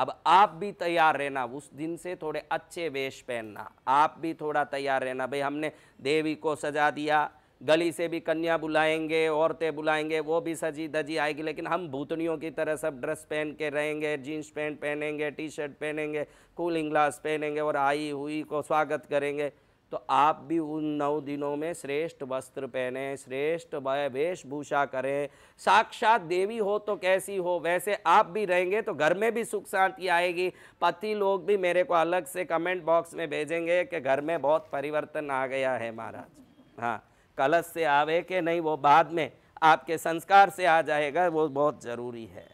अब आप भी तैयार रहना उस दिन से थोड़े अच्छे वेश पहनना आप भी थोड़ा तैयार रहना भाई हमने देवी को सजा दिया गली से भी कन्या बुलाएंगे औरतें बुलाएंगे वो भी सजी धजी आएगी लेकिन हम भूतनियों की तरह सब ड्रेस पहन के रहेंगे जीन्स पैंट पहनेंगे टी शर्ट पहनेंगे कूलिंग ग्लास पहनेंगे और आई हुई को स्वागत करेंगे तो आप भी उन नौ दिनों में श्रेष्ठ वस्त्र पहने श्रेष्ठ वेशभूषा करें साक्षात देवी हो तो कैसी हो वैसे आप भी रहेंगे तो घर में भी सुख शांति आएगी पति लोग भी मेरे को अलग से कमेंट बॉक्स में भेजेंगे कि घर में बहुत परिवर्तन आ गया है महाराज हाँ कलश से आवे के नहीं वो बाद में आपके संस्कार से आ जाएगा वो बहुत ज़रूरी है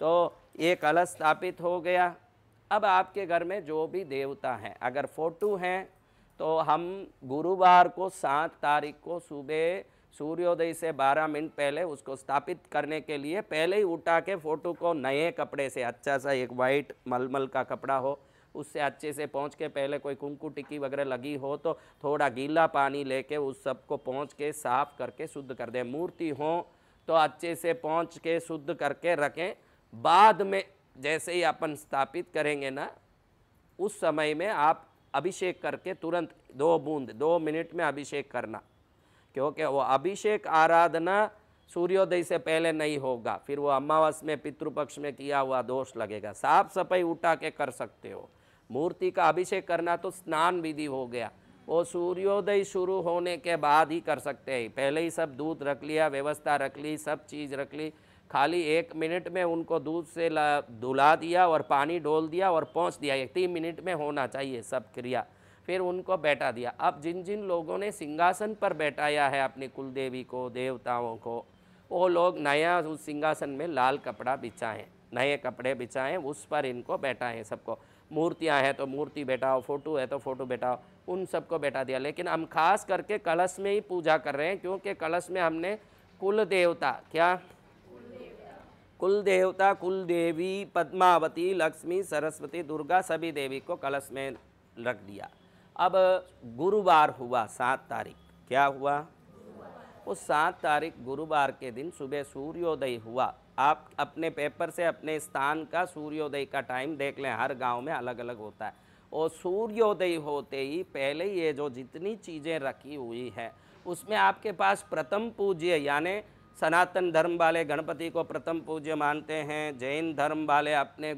तो ये कलश स्थापित हो गया अब आपके घर में जो भी देवता हैं अगर फोटो हैं तो हम गुरुवार को सात तारीख को सुबह सूर्योदय से 12 मिनट पहले उसको स्थापित करने के लिए पहले ही उठा के फ़ोटो को नए कपड़े से अच्छा सा एक वाइट मलमल का कपड़ा हो उससे अच्छे से पहुँच के पहले कोई कुंकू टिक्की वगैरह लगी हो तो थोड़ा गीला पानी लेके उस सबको पहुँच के साफ करके शुद्ध कर दें मूर्ति हो तो अच्छे से पहुँच के शुद्ध करके रखें बाद में जैसे ही अपन स्थापित करेंगे ना उस समय में आप अभिषेक करके तुरंत दो बूंद दो मिनट में अभिषेक करना क्योंकि वो अभिषेक आराधना सूर्योदय से पहले नहीं होगा फिर वो अमावस में पितृपक्ष में किया हुआ दोष लगेगा साफ सफाई उठा के कर सकते हो मूर्ति का अभिषेक करना तो स्नान विधि हो गया वो सूर्योदय शुरू होने के बाद ही कर सकते हैं पहले ही सब दूध रख लिया व्यवस्था रख ली सब चीज़ रख ली खाली एक मिनट में उनको दूध से धुला दिया और पानी डोल दिया और पहुंच दिया एक तीन मिनट में होना चाहिए सब क्रिया फिर उनको बैठा दिया अब जिन जिन लोगों ने सिंहासन पर बैठाया है अपनी कुलदेवी को देवताओं को वो लोग नया उस सिंहासन में लाल कपड़ा बिछाएँ नए कपड़े बिछाएँ उस पर इनको बैठाएँ सबको मूर्तियाँ हैं तो मूर्ति बैठाओ फोटो है तो फोटो बैठाओ उन सबको बैठा दिया लेकिन हम खास करके कलश में ही पूजा कर रहे हैं क्योंकि कलश में हमने कुल देवता क्या कुल देवता कुल देवी पद्मावती लक्ष्मी सरस्वती दुर्गा सभी देवी को कलश में रख दिया अब गुरुवार हुआ सात तारीख क्या हुआ उस सात तारीख गुरुवार के दिन सुबह सूर्योदय हुआ आप अपने पेपर से अपने स्थान का सूर्योदय का टाइम देख लें हर गांव में अलग अलग होता है और सूर्योदय होते ही पहले ये जो जितनी चीज़ें रखी हुई है उसमें आपके पास प्रथम पूज्य यानि सनातन धर्म वाले गणपति को प्रथम पूज्य मानते हैं जैन धर्म वाले अपने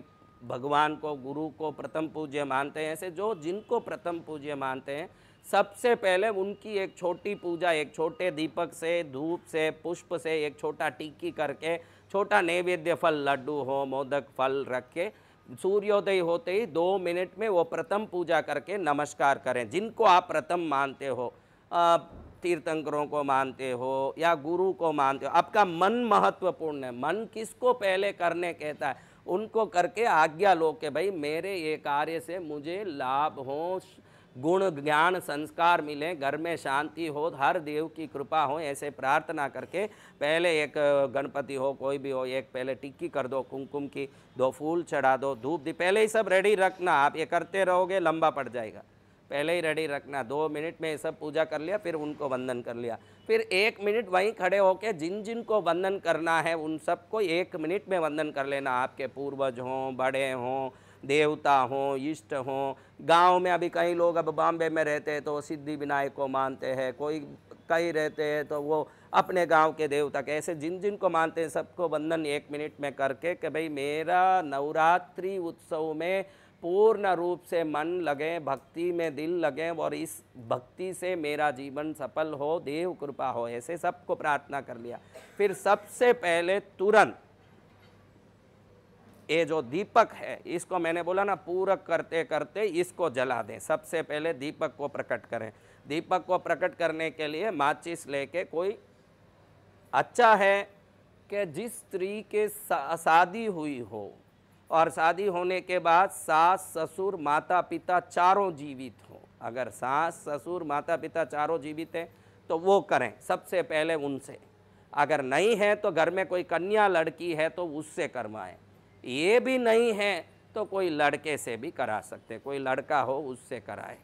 भगवान को गुरु को प्रथम पूज्य मानते हैं ऐसे जो जिनको प्रथम पूज्य मानते हैं सबसे पहले उनकी एक छोटी पूजा एक छोटे दीपक से धूप से पुष्प से एक छोटा टिक्की करके छोटा नैवेद्य फल लड्डू हो मोदक फल रख के सूर्योदय होते ही दो मिनट में वो प्रथम पूजा करके नमस्कार करें जिनको आप प्रथम मानते हो तीर्थंकरों को मानते हो या गुरु को मानते हो आपका मन महत्वपूर्ण है मन किसको पहले करने कहता है उनको करके आज्ञा लो के भाई मेरे ये कार्य से मुझे लाभ हो गुण ज्ञान संस्कार मिले घर में शांति हो हर देव की कृपा हो ऐसे प्रार्थना करके पहले एक गणपति हो कोई भी हो एक पहले टिक्की कर दो कुमकुम की दो फूल चढ़ा दो धूप दी पहले ही सब रेडी रखना आप ये करते रहोगे लंबा पड़ जाएगा पहले ही रेडी रखना दो मिनट में ये सब पूजा कर लिया फिर उनको वंदन कर लिया फिर एक मिनट वहीं खड़े होकर जिन जिन को वंदन करना है उन सबको एक मिनट में वंदन कर लेना आपके पूर्वज हों बड़े हों देवता हों इष्ट हों गांव में अभी कई लोग अब बॉम्बे में रहते हैं तो सिद्धि विनायक को मानते हैं कोई कहीं रहते हैं तो वो अपने गांव के देवता के ऐसे जिन जिन को मानते हैं सबको वंदन एक मिनट में करके कि भाई मेरा नवरात्रि उत्सव में पूर्ण रूप से मन लगे भक्ति में दिल लगे और इस भक्ति से मेरा जीवन सफल हो देव कृपा हो ऐसे सबको प्रार्थना कर लिया फिर सबसे पहले तुरंत ये जो दीपक है इसको मैंने बोला ना पूरक करते करते इसको जला दें सबसे पहले दीपक को प्रकट करें दीपक को प्रकट करने के लिए माचिस लेके कोई अच्छा है कि जिस स्त्री के सा, शादी हुई हो और शादी होने के बाद सास ससुर माता पिता चारों जीवित हो अगर सास ससुर माता पिता चारों जीवित हैं तो वो करें सबसे पहले उनसे अगर नहीं है तो घर में कोई कन्या लड़की है तो उससे करवाएं ये भी नहीं है तो कोई लड़के से भी करा सकते कोई लड़का हो उससे कराए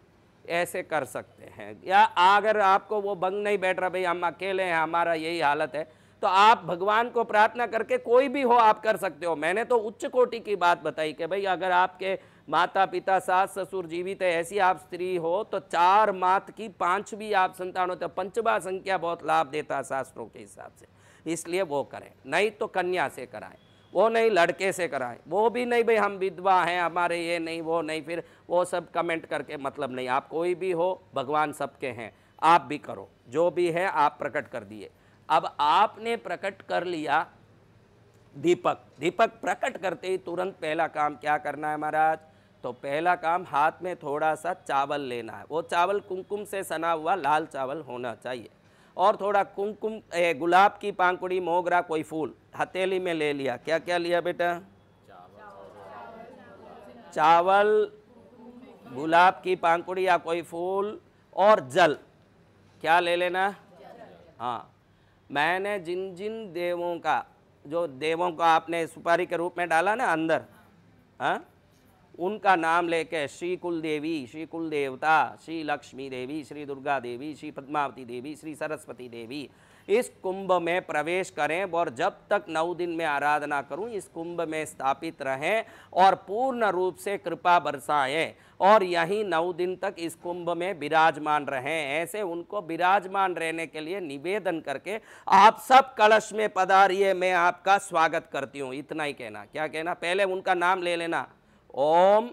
ऐसे कर सकते हैं या अगर आपको वो बंग नहीं बैठ रहा भाई हम अकेले हैं हमारा यही हालत है तो आप भगवान को प्रार्थना करके कोई भी हो आप कर सकते हो मैंने तो उच्च कोटि की बात बताई कि भाई अगर आपके माता पिता सास ससुर जीवित है ऐसी आप स्त्री हो तो चार मात की पांचवी आप संतान होते पंचवा संख्या बहुत लाभ देता है शास्त्रों के हिसाब से इसलिए वो करें नहीं तो कन्या से कराएं वो नहीं लड़के से कराएं वो भी नहीं भाई हम विधवा हैं हमारे ये नहीं वो नहीं फिर वो सब कमेंट करके मतलब नहीं आप कोई भी हो भगवान सबके हैं आप भी करो जो भी है आप प्रकट कर दिए अब आपने प्रकट कर लिया दीपक दीपक प्रकट करते ही तुरंत पहला काम क्या करना है महाराज तो पहला काम हाथ में थोड़ा सा चावल लेना है वो चावल कुमकुम से सना हुआ लाल चावल होना चाहिए और थोड़ा कुमकुम गुलाब की पांकुड़ी मोगरा कोई फूल हथेली में ले लिया क्या क्या लिया बेटा चावल गुलाब की पांकुड़ी या कोई फूल और जल क्या ले लेना हाँ मैंने जिन जिन देवों का जो देवों को आपने सुपारी के रूप में डाला ना अंदर हाँ उनका नाम लेके श्री कुल देवी श्री कुल देवता श्री लक्ष्मी देवी श्री दुर्गा देवी श्री पद्मावती देवी श्री सरस्वती देवी इस कुंभ में प्रवेश करें और जब तक नौ दिन में आराधना करूं इस कुंभ में स्थापित रहें और पूर्ण रूप से कृपा बरसाएं और यहीं नौ दिन तक इस कुंभ में विराजमान रहें ऐसे उनको विराजमान रहने के लिए निवेदन करके आप सब कलश में पधारिए मैं आपका स्वागत करती हूँ इतना ही कहना क्या कहना पहले उनका नाम ले लेना ओम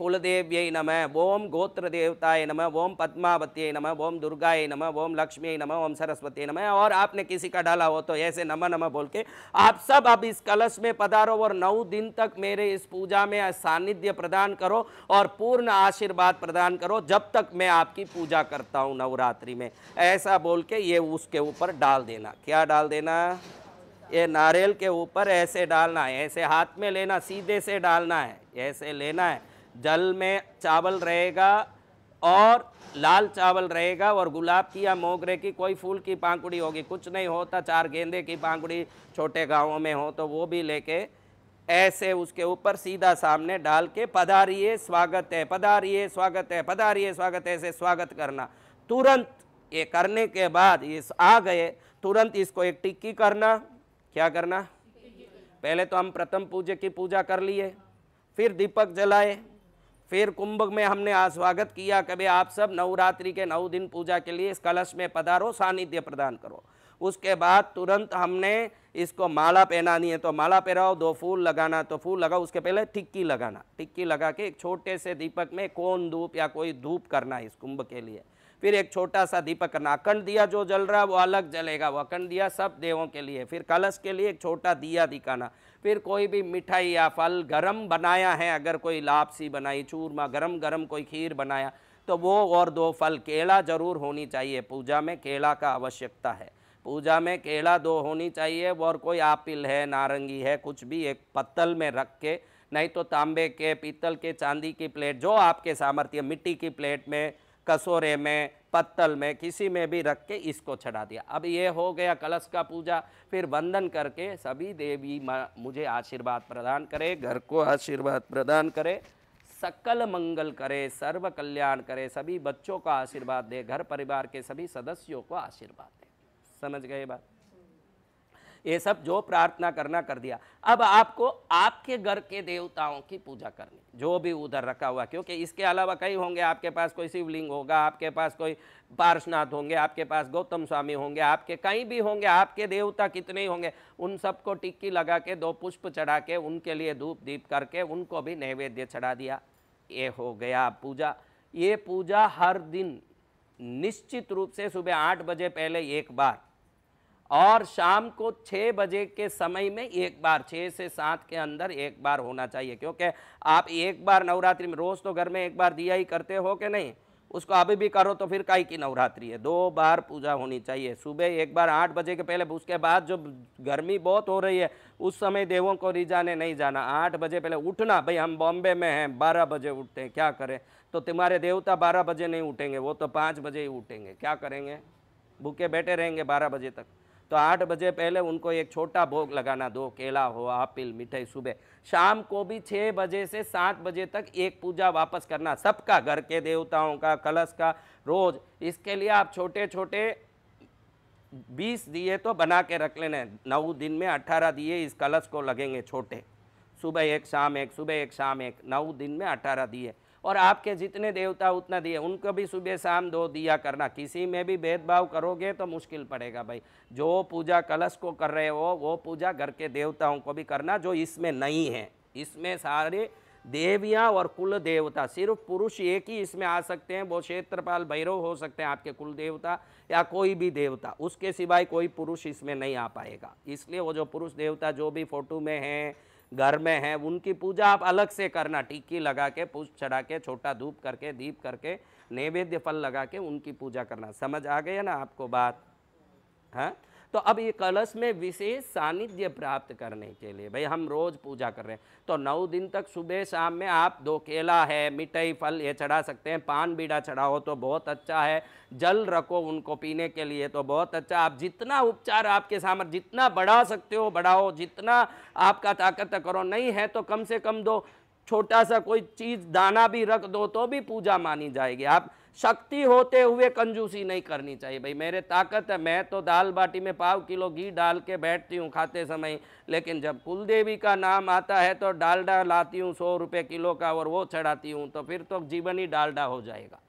कुलदेव्य नम ओम गोत्रदेवताय नम ओम पद्मावत्यै नम ओम दुर्गाय नम ओम लक्ष्मी नम ओम सरस्वती नम और आपने किसी का डाला हो तो ऐसे नम नम बोल के आप सब अब इस कलश में पधारो और नौ दिन तक मेरे इस पूजा में सानिध्य प्रदान करो और पूर्ण आशीर्वाद प्रदान करो जब तक मैं आपकी पूजा करता हूँ नवरात्रि में ऐसा बोल के ये उसके ऊपर डाल देना क्या डाल देना ये नारियल के ऊपर ऐसे डालना है ऐसे हाथ में लेना सीधे से डालना है ऐसे लेना है जल में चावल रहेगा और लाल चावल रहेगा और गुलाब की या मोगरे की कोई फूल की पांकुड़ी होगी कुछ नहीं होता चार गेंदे की पांकुड़ी छोटे गांवों में हो तो वो भी लेके ऐसे उसके ऊपर सीधा सामने डाल के पधारिए स्वागत है पधारिए स्वागत है पधारिए स्वागत है ऐसे स्वागत करना तुरंत ये करने के बाद ये आ गए तुरंत इसको एक टिक्की करना क्या करना पहले तो हम प्रथम पूजे की पूजा कर लिए फिर दीपक जलाए फिर कुंभ में हमने स्वागत किया कभी आप सब नवरात्रि के नौ दिन पूजा के लिए इस कलश में पधारो सानिध्य प्रदान करो उसके बाद तुरंत हमने इसको माला पहनानी है तो माला पहनाओ दो फूल लगाना तो फूल लगाओ उसके पहले टिक्की लगाना टिक्की लगा के एक छोटे से दीपक में कौन धूप या कोई धूप करना है इस कुंभ के लिए फिर एक छोटा सा दीपक करना अखंड दिया जो जल रहा है वो अलग जलेगा वो अखंड दिया सब देवों के लिए फिर कलश के लिए एक छोटा दिया दिखाना फिर कोई भी मिठाई या फल गरम बनाया है अगर कोई लापसी बनाई चूरमा गरम गरम कोई खीर बनाया तो वो और दो फल केला जरूर होनी चाहिए पूजा में केला का आवश्यकता है पूजा में केला दो होनी चाहिए और कोई आपिल है नारंगी है कुछ भी एक पत्तल में रख के नहीं तो तांबे के पीतल के चांदी की प्लेट जो आपके सामर्थ्य मिट्टी की प्लेट में कसोरे में पत्तल में किसी में भी रख के इसको चढ़ा दिया अब ये हो गया कलश का पूजा फिर वंदन करके सभी देवी मुझे आशीर्वाद प्रदान करे घर को आशीर्वाद प्रदान करे सकल मंगल करे सर्व कल्याण करे सभी बच्चों का आशीर्वाद दे घर परिवार के सभी सदस्यों को आशीर्वाद दे समझ गए बात ये सब जो प्रार्थना करना कर दिया अब आपको आपके घर के देवताओं की पूजा करनी जो भी उधर रखा हुआ क्योंकि इसके अलावा कई होंगे आपके पास कोई शिवलिंग होगा आपके पास कोई पार्शनाथ होंगे आपके पास गौतम स्वामी होंगे आपके कहीं भी होंगे आपके देवता कितने होंगे उन सबको टिक्की लगा के दो पुष्प चढ़ा के उनके लिए धूप दीप करके उनको भी नैवेद्य चढ़ा दिया ये हो गया पूजा ये पूजा हर दिन निश्चित रूप से सुबह आठ बजे पहले एक बार और शाम को छः बजे के समय में एक बार छः से सात के अंदर एक बार होना चाहिए क्योंकि आप एक बार नवरात्रि में रोज़ तो घर में एक बार दिया ही करते हो कि नहीं उसको अभी भी करो तो फिर काई की नवरात्रि है दो बार पूजा होनी चाहिए सुबह एक बार आठ बजे के पहले उसके बाद जो गर्मी बहुत हो रही है उस समय देवों को रिजाने नहीं जाना आठ बजे पहले उठना भाई हम बॉम्बे में हैं बारह बजे उठते हैं क्या करें तो तुम्हारे देवता बारह बजे नहीं उठेंगे वो तो पाँच बजे ही उठेंगे क्या करेंगे भूखे बैठे रहेंगे बारह बजे तक तो आठ बजे पहले उनको एक छोटा भोग लगाना दो केला हो आपिल मिठाई सुबह शाम को भी छः बजे से सात बजे तक एक पूजा वापस करना सबका घर के देवताओं का कलश का रोज इसके लिए आप छोटे छोटे बीस दिए तो बना के रख लेने नौ दिन में अट्ठारह दिए इस कलश को लगेंगे छोटे सुबह एक शाम एक सुबह एक शाम एक नौ दिन में अट्ठारह दिए और आपके जितने देवता उतना दिए उनको भी सुबह शाम दो दिया करना किसी में भी भेदभाव करोगे तो मुश्किल पड़ेगा भाई जो पूजा कलश को कर रहे हो वो पूजा घर के देवताओं को भी करना जो इसमें नहीं है इसमें सारे देवियाँ और कुल देवता सिर्फ पुरुष एक ही इसमें आ सकते हैं वो क्षेत्रपाल भैरव हो सकते हैं आपके कुल देवता या कोई भी देवता उसके सिवाय कोई पुरुष इसमें नहीं आ पाएगा इसलिए वो जो पुरुष देवता जो भी फोटो में हैं घर में हैं उनकी पूजा आप अलग से करना टिक्की लगा के पुष्प चढ़ा के छोटा धूप करके दीप करके नैवेद्य फल लगा के उनकी पूजा करना समझ आ गया ना आपको बात हाँ तो अब ये कलश में विशेष सानिध्य प्राप्त करने के लिए भाई हम रोज़ पूजा कर रहे हैं तो नौ दिन तक सुबह शाम में आप दो केला है मिठाई फल ये चढ़ा सकते हैं पान बीड़ा चढ़ाओ तो बहुत अच्छा है जल रखो उनको पीने के लिए तो बहुत अच्छा आप जितना उपचार आपके सामर्थ्य जितना बढ़ा सकते हो बढ़ाओ जितना आपका ताकत करो नहीं है तो कम से कम दो छोटा सा कोई चीज़ दाना भी रख दो तो भी पूजा मानी जाएगी आप शक्ति होते हुए कंजूसी नहीं करनी चाहिए भाई मेरे ताकत है मैं तो दाल बाटी में पाव किलो घी डाल के बैठती हूँ खाते समय लेकिन जब कुल देवी का नाम आता है तो डालडा लाती हूँ सौ रुपये किलो का और वो चढ़ाती हूँ तो फिर तो जीवन ही डालडा हो जाएगा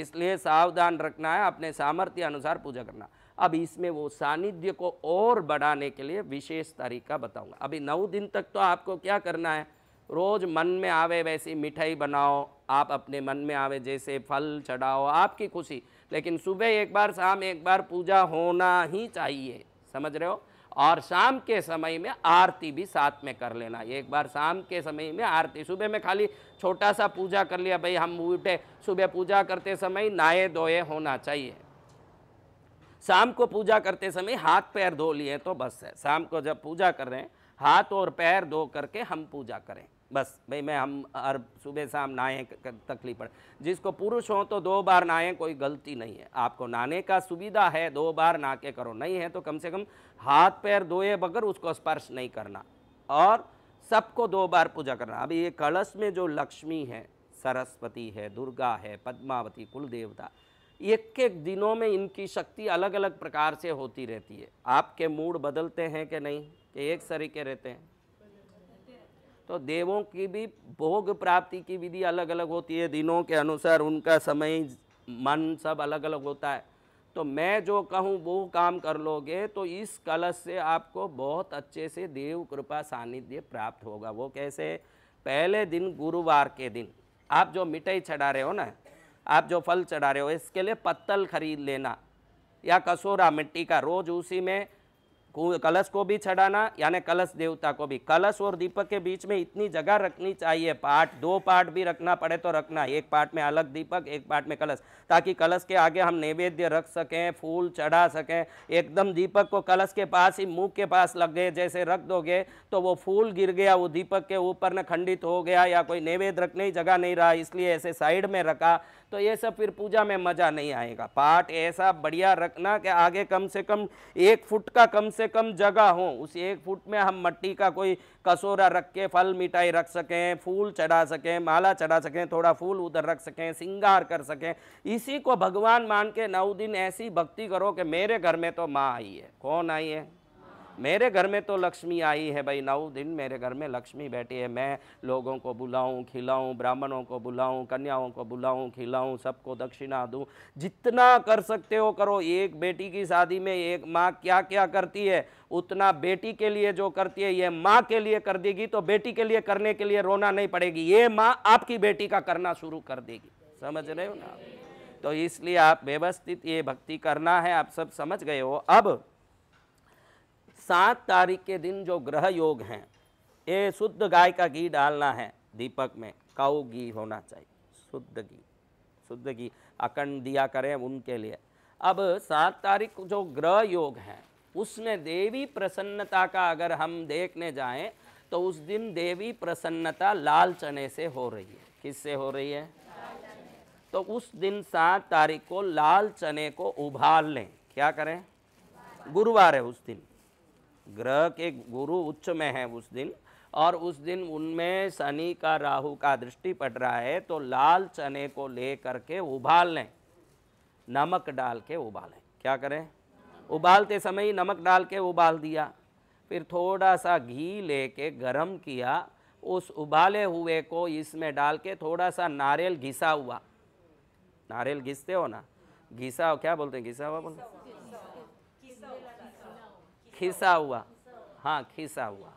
इसलिए सावधान रखना है अपने सामर्थ्य अनुसार पूजा करना अब इसमें वो सानिध्य को और बढ़ाने के लिए विशेष तरीका बताऊंगा अभी नौ दिन तक तो आपको क्या करना है रोज़ मन में आवे वैसी मिठाई बनाओ आप अपने मन में आवे जैसे फल चढ़ाओ आपकी खुशी लेकिन सुबह एक बार शाम एक बार पूजा होना ही चाहिए समझ रहे हो और शाम के समय में आरती भी साथ में कर लेना एक बार शाम के समय में आरती सुबह में खाली छोटा सा पूजा कर लिया भाई हम उठे सुबह पूजा करते समय नाए धोए होना चाहिए शाम को पूजा करते समय हाथ पैर धो लिए तो बस है शाम को जब पूजा कर रहे हैं हाथ और पैर धो करके हम पूजा करें बस भाई मैं हम हर सुबह शाम नहाएं तकलीफ पड़े जिसको पुरुष हो तो दो बार नहाएं कोई गलती नहीं है आपको नहाने का सुविधा है दो बार नहा के करो नहीं है तो कम से कम हाथ पैर धोए बगैर उसको स्पर्श नहीं करना और सबको दो बार पूजा करना अभी ये कलश में जो लक्ष्मी है सरस्वती है दुर्गा है पद्मावती कुल देवता एक एक दिनों में इनकी शक्ति अलग अलग प्रकार से होती रहती है आपके मूड बदलते हैं कि नहीं कि एक सरीके रहते हैं तो देवों की भी भोग प्राप्ति की विधि अलग अलग होती है दिनों के अनुसार उनका समय मन सब अलग अलग होता है तो मैं जो कहूँ वो काम कर लोगे तो इस कलश से आपको बहुत अच्छे से देव कृपा सानिध्य प्राप्त होगा वो कैसे पहले दिन गुरुवार के दिन आप जो मिठाई चढ़ा रहे हो ना आप जो फल चढ़ा रहे हो इसके लिए पत्तल खरीद लेना या कसूरा मिट्टी का रोज उसी में कलश को भी चढ़ाना यानी कलश देवता को भी कलश और दीपक के बीच में इतनी जगह रखनी चाहिए पार्ट दो पार्ट भी रखना पड़े तो रखना एक पार्ट में अलग दीपक एक पार्ट में कलश ताकि कलश के आगे हम नैवेद्य रख सकें फूल चढ़ा सकें एकदम दीपक को कलश के पास ही मुँह के पास लग गए जैसे रख दोगे तो वो फूल गिर गया वो दीपक के ऊपर न खंडित हो गया या कोई नैवेद्य रखने ही जगह नहीं रहा इसलिए ऐसे साइड में रखा तो ये सब फिर पूजा में मज़ा नहीं आएगा पाठ ऐसा बढ़िया रखना कि आगे कम से कम एक फुट का कम से कम जगह हो उस एक फुट में हम मट्टी का कोई कसोरा रख के फल मिठाई रख सकें फूल चढ़ा सकें माला चढ़ा सकें थोड़ा फूल उधर रख सकें सिंगार कर सकें इसी को भगवान मान के नौ दिन ऐसी भक्ति करो कि मेरे घर में तो माँ आई है कौन आई है मेरे घर में तो लक्ष्मी आई है भाई नौ दिन मेरे घर में लक्ष्मी बैठी है मैं लोगों को बुलाऊं खिलाऊं ब्राह्मणों को बुलाऊं कन्याओं को बुलाऊं खिलाऊं सबको दक्षिणा दूं जितना कर सकते हो करो एक बेटी की शादी में एक माँ क्या क्या करती है उतना बेटी के लिए जो करती है ये माँ के लिए कर देगी तो बेटी के लिए करने के लिए रोना नहीं पड़ेगी ये माँ आपकी बेटी का करना शुरू कर देगी समझ रहे हो ना तो इसलिए आप व्यवस्थित ये भक्ति करना है आप सब समझ गए हो अब सात तारीख के दिन जो ग्रह योग हैं ये शुद्ध गाय का घी डालना है दीपक में काऊ घी होना चाहिए शुद्ध घी शुद्ध घी अखंड दिया करें उनके लिए अब सात तारीख को जो ग्रह योग हैं उसमें देवी प्रसन्नता का अगर हम देखने जाएं तो उस दिन देवी प्रसन्नता लाल चने से हो रही है किससे हो रही है तो उस दिन सात तारीख को लाल चने को उबाल लें क्या करें गुरुवार है उस दिन ग्रह के गुरु उच्च में है उस दिन और उस दिन उनमें शनि का राहु का दृष्टि पड़ रहा है तो लाल चने को ले करके उबाल लें नमक डाल के उबालें क्या करें उबालते समय ही नमक डाल के उबाल दिया फिर थोड़ा सा घी लेके गरम किया उस उबाले हुए को इसमें डाल के थोड़ा सा नारियल घिसा हुआ नारियल घिसते हो ना घिसा क्या बोलते हैं घिसा हुआ बोलते खिसा हुआ हाँ खिसा हुआ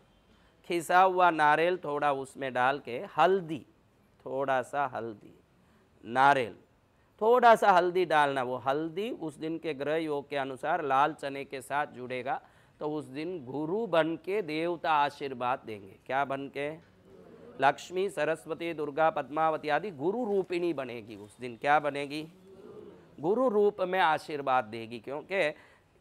खिसा हुआ नारियल थोड़ा उसमें डाल के हल्दी थोड़ा सा हल्दी नारियल थोड़ा सा हल्दी डालना वो हल्दी उस दिन के ग्रह योग के अनुसार लाल चने के साथ जुड़ेगा तो उस दिन गुरु बन के देवता आशीर्वाद देंगे क्या बन के लक्ष्मी सरस्वती दुर्गा पद्मावती आदि गुरु रूपिणी बनेगी उस दिन क्या बनेगी गुरु रूप में आशीर्वाद देगी क्योंकि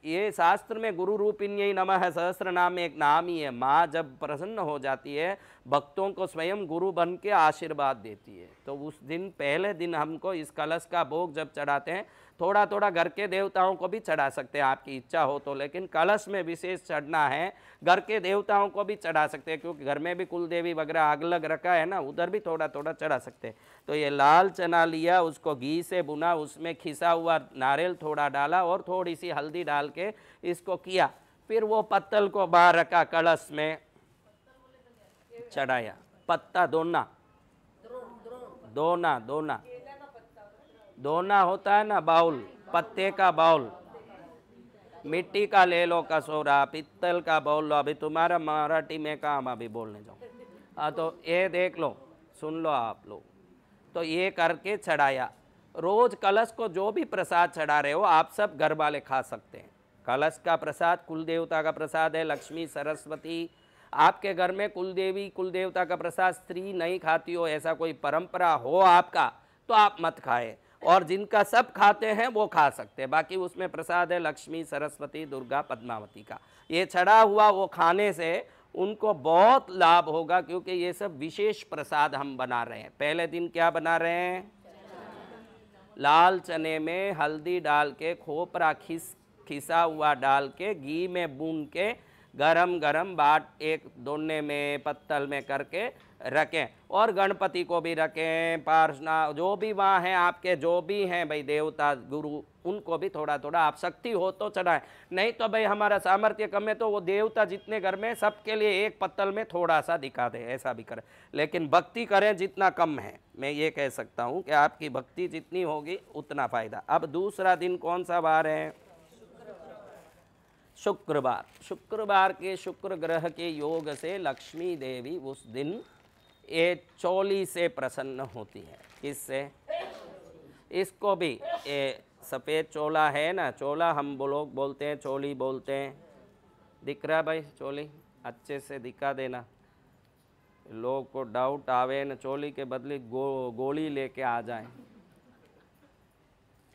ये शास्त्र में गुरु रूपिण्य नम है सहस्र नाम एक नाम ही है माँ जब प्रसन्न हो जाती है भक्तों को स्वयं गुरु बन के आशीर्वाद देती है तो उस दिन पहले दिन हमको इस कलश का भोग जब चढ़ाते हैं थोड़ा थोड़ा घर के देवताओं को भी चढ़ा सकते हैं आपकी इच्छा हो तो लेकिन कलश में विशेष चढ़ना है घर के देवताओं को भी चढ़ा सकते हैं क्योंकि घर में भी कुल देवी वगैरह आग लग रखा है ना उधर भी थोड़ा थोड़ा चढ़ा सकते हैं तो ये लाल चना लिया उसको घी से बुना उसमें खिसा हुआ नारियल थोड़ा डाला और थोड़ी सी हल्दी डाल के इसको किया फिर वो पत्तल को बाहर रखा कलश में चढ़ाया पत्ता दोना दोना दोना धोना होता है ना बाउल पत्ते का बाउल मिट्टी का ले लो कसोरा पित्तल का बाउल लो अभी तुम्हारा मराठी में काम अभी बोलने जाओ हाँ तो ये देख लो सुन लो आप लोग तो ये करके चढ़ाया रोज़ कलश को जो भी प्रसाद चढ़ा रहे हो आप सब घर वाले खा सकते हैं कलश का प्रसाद कुल देवता का प्रसाद है लक्ष्मी सरस्वती आपके घर में कुल देवी कुल देवता का प्रसाद स्त्री नहीं खाती हो ऐसा कोई परंपरा हो आपका तो आप मत खाएं और जिनका सब खाते हैं वो खा सकते हैं बाकी उसमें प्रसाद है लक्ष्मी सरस्वती दुर्गा पद्मावती का ये चढ़ा हुआ वो खाने से उनको बहुत लाभ होगा क्योंकि ये सब विशेष प्रसाद हम बना रहे हैं पहले दिन क्या बना रहे हैं लाल चने में हल्दी डाल के खोपरा खिस खिसा हुआ डाल के घी में बून के गरम गरम बाट एक दोने में पत्तल में करके रखें और गणपति को भी रखें पार्शना जो भी वहाँ हैं आपके जो भी हैं भाई देवता गुरु उनको भी थोड़ा थोड़ा आप शक्ति हो तो चढ़ाएं नहीं तो भाई हमारा सामर्थ्य कम है तो वो देवता जितने घर में सबके लिए एक पत्तल में थोड़ा सा दिखा दें ऐसा भी करें लेकिन भक्ति करें जितना कम है मैं ये कह सकता हूँ कि आपकी भक्ति जितनी होगी उतना फ़ायदा अब दूसरा दिन कौन सा बार है शुक्रवार शुक्रवार के शुक्र ग्रह के योग से लक्ष्मी देवी उस दिन ये चोली से प्रसन्न होती है किससे इसको भी ये सफ़ेद चोला है ना चोला हम लोग बोलते हैं चोली बोलते हैं दिख रहा भाई चोली अच्छे से दिखा देना लोग को डाउट आवे ना चोली के बदले गो गोली लेके आ जाए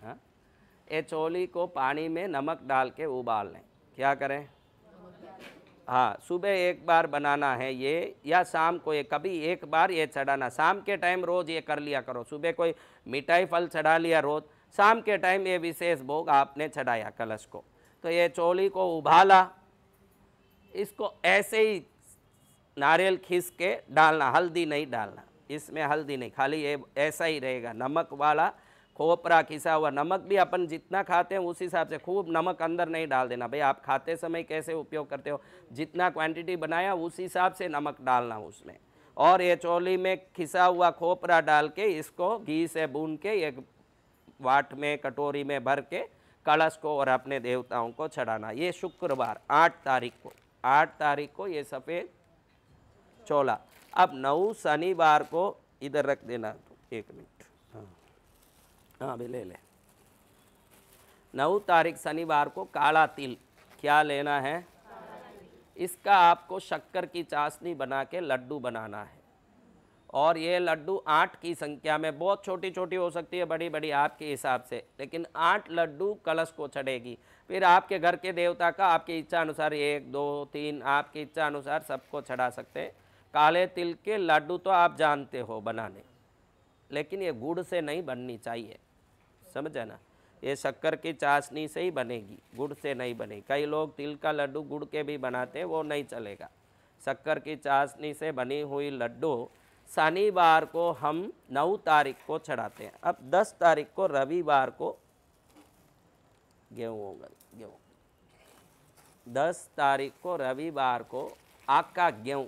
हाँ? ये चोली को पानी में नमक डाल के उबाल लें क्या करें हाँ सुबह एक बार बनाना है ये या शाम को ये कभी एक बार ये चढ़ाना शाम के टाइम रोज़ ये कर लिया करो सुबह कोई मिठाई फल चढ़ा लिया रोज़ शाम के टाइम ये विशेष भोग आपने चढ़ाया कलश को तो ये चोली को उबाला इसको ऐसे ही नारियल खींच के डालना हल्दी नहीं डालना इसमें हल्दी नहीं खाली ये ऐसा ही रहेगा नमक वाला खोपरा खिसा हुआ नमक भी अपन जितना खाते हैं उस हिसाब से खूब नमक अंदर नहीं डाल देना भाई आप खाते समय कैसे उपयोग करते हो जितना क्वांटिटी बनाया उस हिसाब से नमक डालना उसमें और ये चोली में खिसा हुआ खोपरा डाल के इसको घी से भून के एक वाट में कटोरी में भर के कलश को और अपने देवताओं को चढ़ाना ये शुक्रवार आठ तारीख को आठ तारीख को ये सफ़ेद चोला अब नौ शनिवार को इधर रख देना एक मिनट हाँ भी ले ले नौ तारीख शनिवार को काला तिल क्या लेना है इसका आपको शक्कर की चाशनी बना के लड्डू बनाना है और ये लड्डू आठ की संख्या में बहुत छोटी छोटी हो सकती है बड़ी बड़ी आपके हिसाब से लेकिन आठ लड्डू कलश को चढ़ेगी फिर आपके घर के देवता का आपकी इच्छा अनुसार एक दो तीन आपकी इच्छा अनुसार सबको चढ़ा सकते हैं काले तिल के लड्डू तो आप जानते हो बनाने लेकिन ये गुड़ से नहीं बननी चाहिए समझ जाना ये शक्कर की चाशनी से ही बनेगी गुड़ से नहीं बनेगी कई लोग तिल का लड्डू गुड़ के भी बनाते हैं वो नहीं चलेगा शक्कर की चाशनी से बनी हुई लड्डू शनिवार को हम नौ तारीख को चढ़ाते हैं अब दस तारीख को रविवार को गेहूँ होगा गेहूँ दस तारीख को रविवार को आका गेहूँ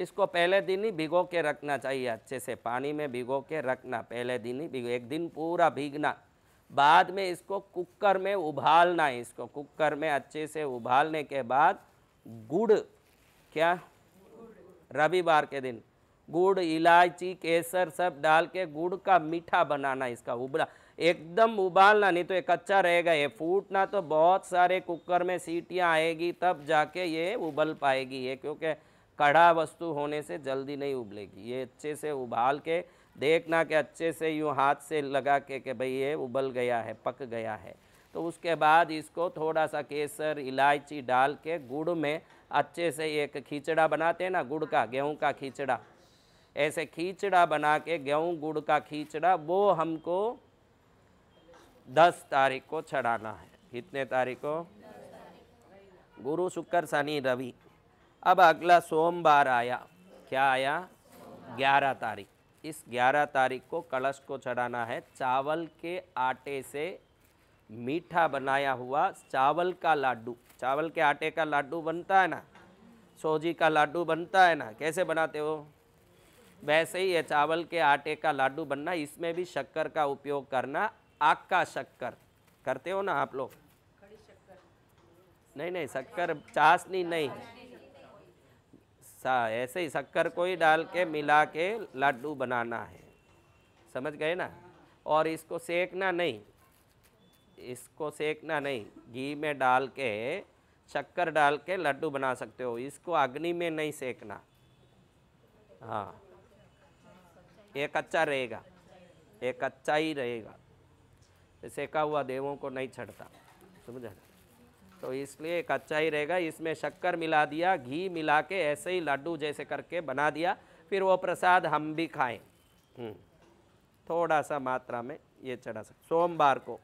इसको पहले दिन ही भिगो के रखना चाहिए अच्छे से पानी में भिगो के रखना पहले दिन ही भिगो एक दिन पूरा भीगना बाद में इसको कुकर में उबालना इसको कुकर में अच्छे से उबालने के बाद गुड़ क्या रविवार के दिन गुड़ इलायची केसर सब डाल के गुड़ का मीठा बनाना इसका उबला एकदम उबालना नहीं तो ये कच्चा रहेगा ये फूटना तो बहुत सारे कुकर में सीटियाँ आएगी तब जाके ये उबल पाएगी ये क्योंकि कड़ा वस्तु होने से जल्दी नहीं उबलेगी ये अच्छे से उबाल के देखना कि अच्छे से यूँ हाथ से लगा के कि भाई ये उबल गया है पक गया है तो उसके बाद इसको थोड़ा सा केसर इलायची डाल के गुड़ में अच्छे से एक खींचड़ा बनाते हैं ना गुड़ का गेहूं का खींचड़ा ऐसे खींचड़ा बना के गेहूं गुड़ का खींचड़ा वो हमको दस तारीख को चढ़ाना है कितने तारीख को गुरु शुक्र शनि रवि अब अगला सोमवार आया क्या आया ग्यारह तारीख इस ग्यारह तारीख को कलश को चढ़ाना है चावल के आटे से मीठा बनाया हुआ चावल का लाड्डू चावल के आटे का लाड्डू बनता है ना सोजी का लाड्डू बनता है ना कैसे बनाते हो वैसे ही है चावल के आटे का लाड्डू बनना इसमें भी शक्कर का उपयोग करना आग का शक्कर करते हो ना आप लोग नहीं नहीं शक्कर चाशनी नहीं सा ऐसे ही शक्कर को ही डाल के मिला के लड्डू बनाना है समझ गए ना और इसको सेकना नहीं इसको सेकना नहीं घी में डाल के शक्कर डाल के लड्डू बना सकते हो इसको अग्नि में नहीं सेकना हाँ ये कच्चा रहेगा ये कच्चा ही रहेगा सेका हुआ देवों को नहीं छड़ता समझा तो इसलिए कच्चा ही रहेगा इसमें शक्कर मिला दिया घी मिला के ऐसे ही लड्डू जैसे करके बना दिया फिर वो प्रसाद हम भी खाएं हम्म। थोड़ा सा मात्रा में ये चढ़ा सकते सोमवार को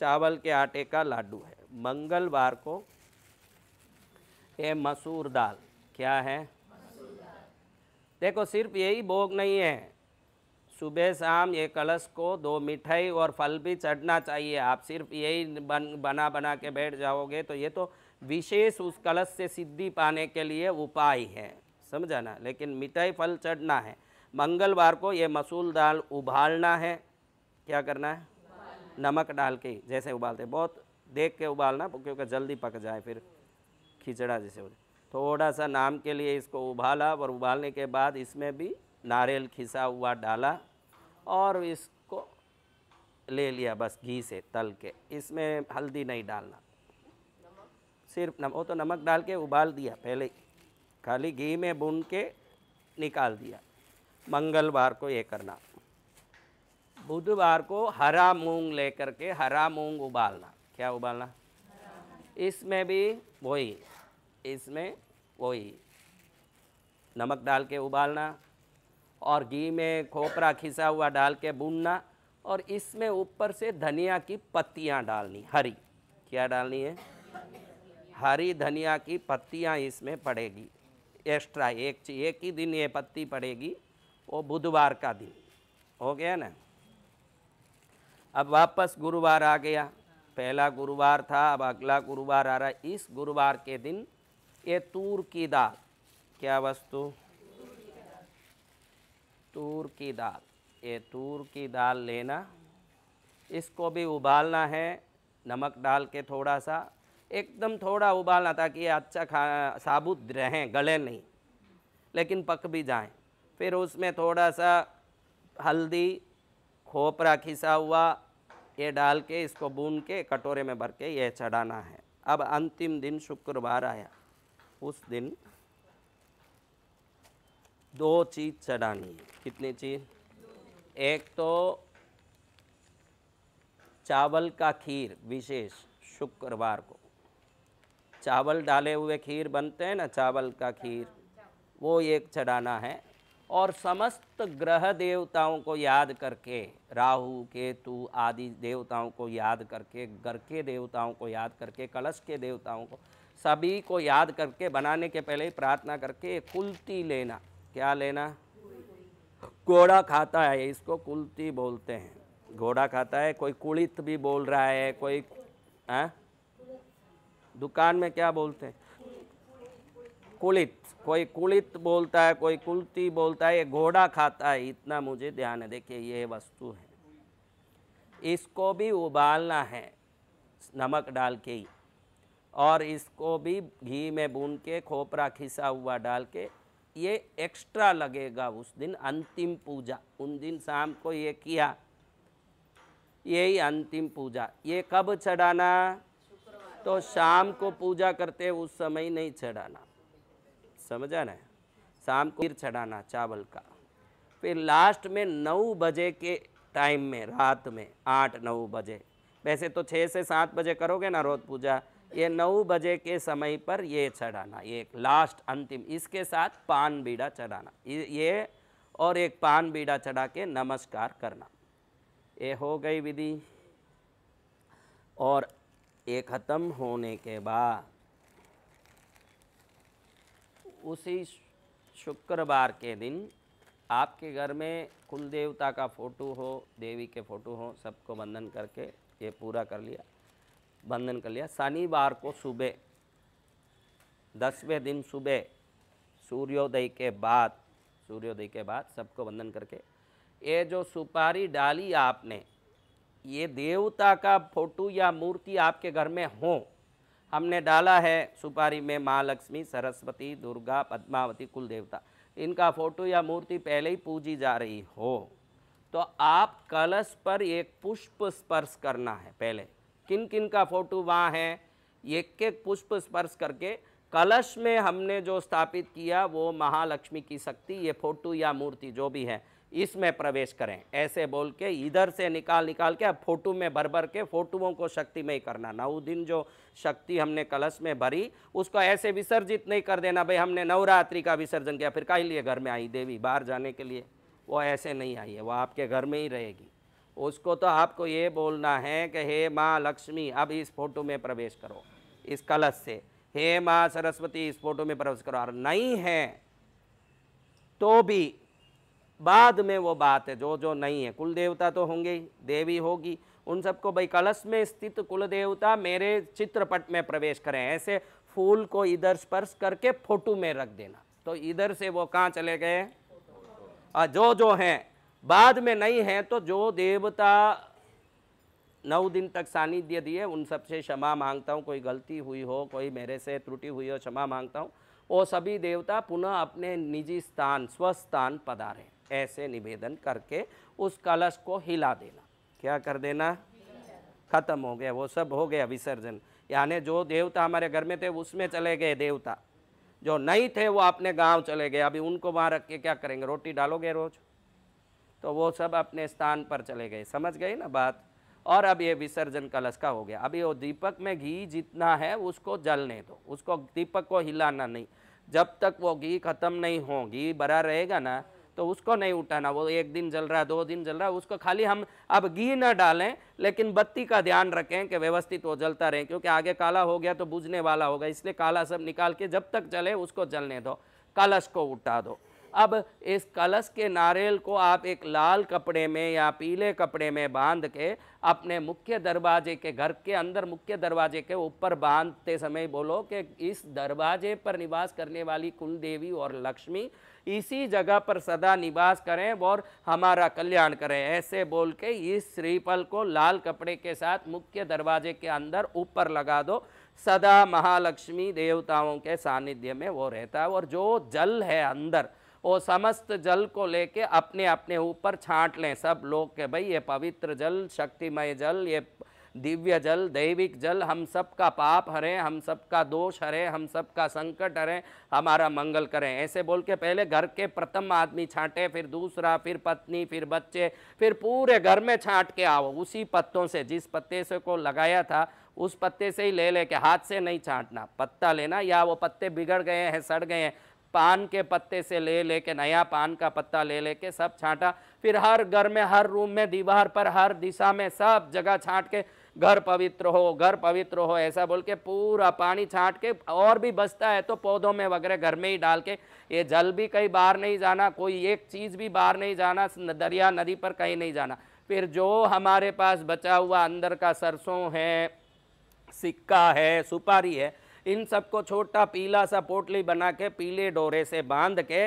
चावल के आटे का लाडू है मंगलवार को ये मसूर दाल क्या है देखो सिर्फ यही भोग नहीं है सुबह शाम ये कलश को दो मिठाई और फल भी चढ़ना चाहिए आप सिर्फ यही बन बना बना के बैठ जाओगे तो ये तो विशेष उस कलश से सिद्धि पाने के लिए उपाय है समझा ना लेकिन मिठाई फल चढ़ना है मंगलवार को ये मसूल दाल उबालना है क्या करना है नमक डाल के जैसे उबालते बहुत देख के उबालना क्योंकि जल्दी पक जाए फिर खिचड़ा जैसे हो जाए थोड़ा सा नाम के लिए इसको उबाला और उबालने के बाद इसमें भी नारियल खिसा हुआ डाला और इसको ले लिया बस घी से तल के इसमें हल्दी नहीं डालना सिर्फ नम वो तो नमक डाल के उबाल दिया पहले खाली घी में भून के निकाल दिया मंगलवार को ये करना बुधवार को हरा मूंग लेकर के हरा मूंग उबालना क्या उबालना इसमें भी वही इसमें वही नमक डाल के उबालना और घी में खोपरा खिसा हुआ डाल के भूनना और इसमें ऊपर से धनिया की पत्तियाँ डालनी हरी क्या डालनी है हरी धनिया की पत्तियाँ इसमें पड़ेगी एक्स्ट्रा एक एक ही दिन ये पत्ती पड़ेगी वो बुधवार का दिन हो गया ना अब वापस गुरुवार आ गया पहला गुरुवार था अब अगला गुरुवार आ रहा है इस गुरुवार के दिन ये तूर की दाल क्या वस्तु तूर की दाल ये तूर की दाल लेना इसको भी उबालना है नमक डाल के थोड़ा सा एकदम थोड़ा उबालना ताकि ये अच्छा खा साबुत रहें गले नहीं लेकिन पक भी जाएं फिर उसमें थोड़ा सा हल्दी खोपरा खिसा हुआ ये डाल के इसको भून के कटोरे में भर के ये चढ़ाना है अब अंतिम दिन शुक्रवार आया उस दिन दो चीज़ चढ़ानी है कितनी चीज़ एक तो चावल का खीर विशेष शुक्रवार को चावल डाले हुए खीर बनते हैं ना चावल का खीर वो एक चढ़ाना है और समस्त ग्रह देवताओं को याद करके राहु केतु आदि देवताओं को याद करके घर के देवताओं को याद करके कलश के देवताओं को सभी को याद करके बनाने के पहले ही प्रार्थना करके कुलती लेना क्या लेना घोड़ा खाता है इसको कुलती बोलते हैं घोड़ा खाता है कोई कुलित भी बोल रहा है कोई आ? हाँ? दुकान में क्या बोलते हैं कुलित कोई कुलित बोलता है कोई कुलती बोलता है ये घोड़ा खाता है इतना मुझे ध्यान है देखिए ये वस्तु है इसको भी उबालना है नमक डाल के ही और इसको भी घी में भून के खोपरा खिसा हुआ डाल के ये एक्स्ट्रा लगेगा उस दिन अंतिम पूजा उन दिन शाम को ये किया यही अंतिम पूजा ये कब चढ़ाना तो शाम को पूजा करते उस समय नहीं चढ़ाना समझा ना शाम को फिर चढ़ाना चावल का फिर लास्ट में नौ बजे के टाइम में रात में आठ नौ बजे वैसे तो छः से सात बजे करोगे ना रोज पूजा ये नौ बजे के समय पर ये चढ़ाना ये लास्ट अंतिम इसके साथ पान बीड़ा चढ़ाना ये और एक पान बीड़ा चढ़ा के नमस्कार करना ये हो गई विधि और ये ख़त्म होने के बाद उसी शुक्रवार के दिन आपके घर में कुल देवता का फ़ोटो हो देवी के फ़ोटो हो सबको वंदन करके ये पूरा कर लिया बंधन कर लिया शनिवार को सुबह दसवें दिन सुबह सूर्योदय के बाद सूर्योदय के बाद सबको बंधन करके ये जो सुपारी डाली आपने ये देवता का फोटो या मूर्ति आपके घर में हो हमने डाला है सुपारी में माँ लक्ष्मी सरस्वती दुर्गा पद्मावती कुल देवता इनका फोटो या मूर्ति पहले ही पूजी जा रही हो तो आप कलश पर एक पुष्प स्पर्श करना है पहले किन किन का फोटो वहाँ है एक एक पुष्प स्पर्श करके कलश में हमने जो स्थापित किया वो महालक्ष्मी की शक्ति ये फोटो या मूर्ति जो भी है इसमें प्रवेश करें ऐसे बोल के इधर से निकाल निकाल के अब फोटो में भर भर के फोटुओं को शक्ति में ही करना नौ दिन जो शक्ति हमने कलश में भरी उसको ऐसे विसर्जित नहीं कर देना भाई हमने नवरात्रि का विसर्जन किया फिर काहे लिए घर में आई देवी बाहर जाने के लिए वो ऐसे नहीं आई है वो आपके घर में ही रहेगी उसको तो आपको ये बोलना है कि हे माँ लक्ष्मी अब इस फोटो में प्रवेश करो इस कलश से हे माँ सरस्वती इस फोटो में प्रवेश करो और नहीं है तो भी बाद में वो बात है जो जो नहीं है कुल देवता तो होंगे ही देवी होगी उन सबको भाई कलश में स्थित कुल देवता मेरे चित्रपट में प्रवेश करें ऐसे फूल को इधर स्पर्श करके फोटो में रख देना तो इधर से वो कहाँ चले गए जो जो हैं बाद में नहीं है तो जो देवता नौ दिन तक सानिध्य दिए उन सबसे क्षमा मांगता हूँ कोई गलती हुई हो कोई मेरे से त्रुटि हुई हो क्षमा मांगता हूँ वो सभी देवता पुनः अपने निजी स्थान स्वस्थान पधारें ऐसे निवेदन करके उस कलश को हिला देना क्या कर देना खत्म हो गया वो सब हो गया विसर्जन यानी जो देवता हमारे घर में थे उसमें चले गए देवता जो नहीं थे वो अपने गांव चले गए अभी उनको वहाँ रख के क्या करेंगे रोटी डालोगे रोज़ तो वो सब अपने स्थान पर चले गए समझ गए ना बात और अब ये विसर्जन कलश का हो गया अभी वो दीपक में घी जितना है उसको जलने दो उसको दीपक को हिलाना नहीं जब तक वो घी खत्म नहीं हो घी भरा रहेगा ना तो उसको नहीं उठाना वो एक दिन जल रहा दो दिन जल रहा उसको खाली हम अब घी ना डालें लेकिन बत्ती का ध्यान रखें कि व्यवस्थित वो जलता रहे क्योंकि आगे काला हो गया तो बुझने वाला होगा इसलिए काला सब निकाल के जब तक जले उसको जलने दो कलश को उठा दो अब इस कलश के नारियल को आप एक लाल कपड़े में या पीले कपड़े में बांध के अपने मुख्य दरवाजे के घर के अंदर मुख्य दरवाजे के ऊपर बांधते समय बोलो कि इस दरवाजे पर निवास करने वाली कुल देवी और लक्ष्मी इसी जगह पर सदा निवास करें और हमारा कल्याण करें ऐसे बोल के इस श्रीफल को लाल कपड़े के साथ मुख्य दरवाजे के अंदर ऊपर लगा दो सदा महालक्ष्मी देवताओं के सानिध्य में वो रहता है और जो जल है अंदर वो समस्त जल को लेके अपने अपने ऊपर छांट लें सब लोग के भाई ये पवित्र जल शक्तिमय जल ये दिव्य जल दैविक जल हम सब का पाप हरे हम सब का दोष हरे हम सब का संकट हरे हमारा मंगल करें ऐसे बोल के पहले घर के प्रथम आदमी छांटे फिर दूसरा फिर पत्नी फिर बच्चे फिर पूरे घर में छांट के आओ उसी पत्तों से जिस पत्ते से को लगाया था उस पत्ते से ही ले ले के हाथ से नहीं छांटना पत्ता लेना या वो पत्ते बिगड़ गए हैं सड़ गए हैं पान के पत्ते से ले लेके नया पान का पत्ता ले लेके सब छांटा फिर हर घर में हर रूम में दीवार पर हर दिशा में सब जगह छांट के घर पवित्र हो घर पवित्र हो ऐसा बोल के पूरा पानी छांट के और भी बचता है तो पौधों में वगैरह घर में ही डाल के ये जल भी कहीं बाहर नहीं जाना कोई एक चीज़ भी बाहर नहीं जाना दरिया नदी पर कहीं नहीं जाना फिर जो हमारे पास बचा हुआ अंदर का सरसों है सिक्का है सुपारी है इन सबको छोटा पीला सा पोटली बना के पीले डोरे से बांध के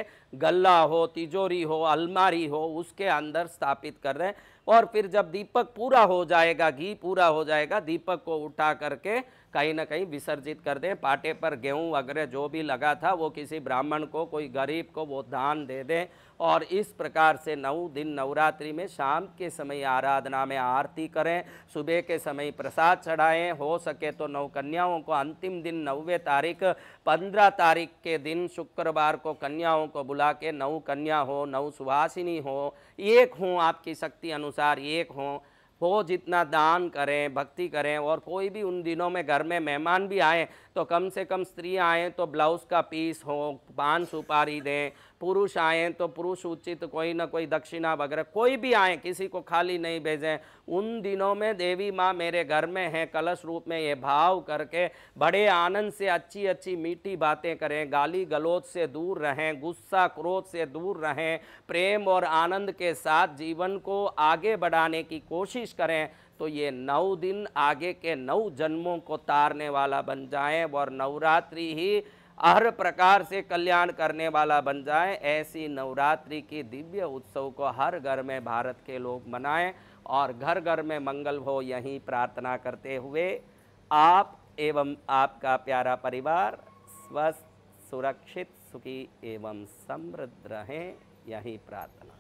गला हो तिजोरी हो अलमारी हो उसके अंदर स्थापित कर रहे हैं और फिर जब दीपक पूरा हो जाएगा घी पूरा हो जाएगा दीपक को उठा करके कहीं ना कहीं विसर्जित कर दें पाटे पर गेहूं वगैरह जो भी लगा था वो किसी ब्राह्मण को कोई गरीब को वो दान दे दें और इस प्रकार से नौ दिन नवरात्रि में शाम के समय आराधना में आरती करें सुबह के समय प्रसाद चढ़ाएं हो सके तो नौ कन्याओं को अंतिम दिन नौवे तारीख पंद्रह तारीख के दिन शुक्रवार को कन्याओं को बुला के नौ कन्या हो नौ सुहासिनी हो एक हों आपकी शक्ति अनुसार एक हों वो जितना दान करें भक्ति करें और कोई भी उन दिनों में घर में मेहमान भी आए तो कम से कम स्त्री आएँ तो ब्लाउज़ का पीस हो पान सुपारी दें पुरुष आएँ तो पुरुष उचित तो कोई ना कोई दक्षिणा वगैरह कोई भी आए किसी को खाली नहीं भेजें उन दिनों में देवी माँ मेरे घर में हैं कलश रूप में ये भाव करके बड़े आनंद से अच्छी अच्छी मीठी बातें करें गाली गलोच से दूर रहें गुस्सा क्रोध से दूर रहें प्रेम और आनंद के साथ जीवन को आगे बढ़ाने की कोशिश करें तो ये नौ दिन आगे के नौ जन्मों को तारने वाला बन जाए और नवरात्रि ही हर प्रकार से कल्याण करने वाला बन जाए ऐसी नवरात्रि की दिव्य उत्सव को हर घर में भारत के लोग मनाएं और घर घर में मंगल हो यही प्रार्थना करते हुए आप एवं आपका प्यारा परिवार स्वस्थ सुरक्षित सुखी एवं समृद्ध रहें यही प्रार्थना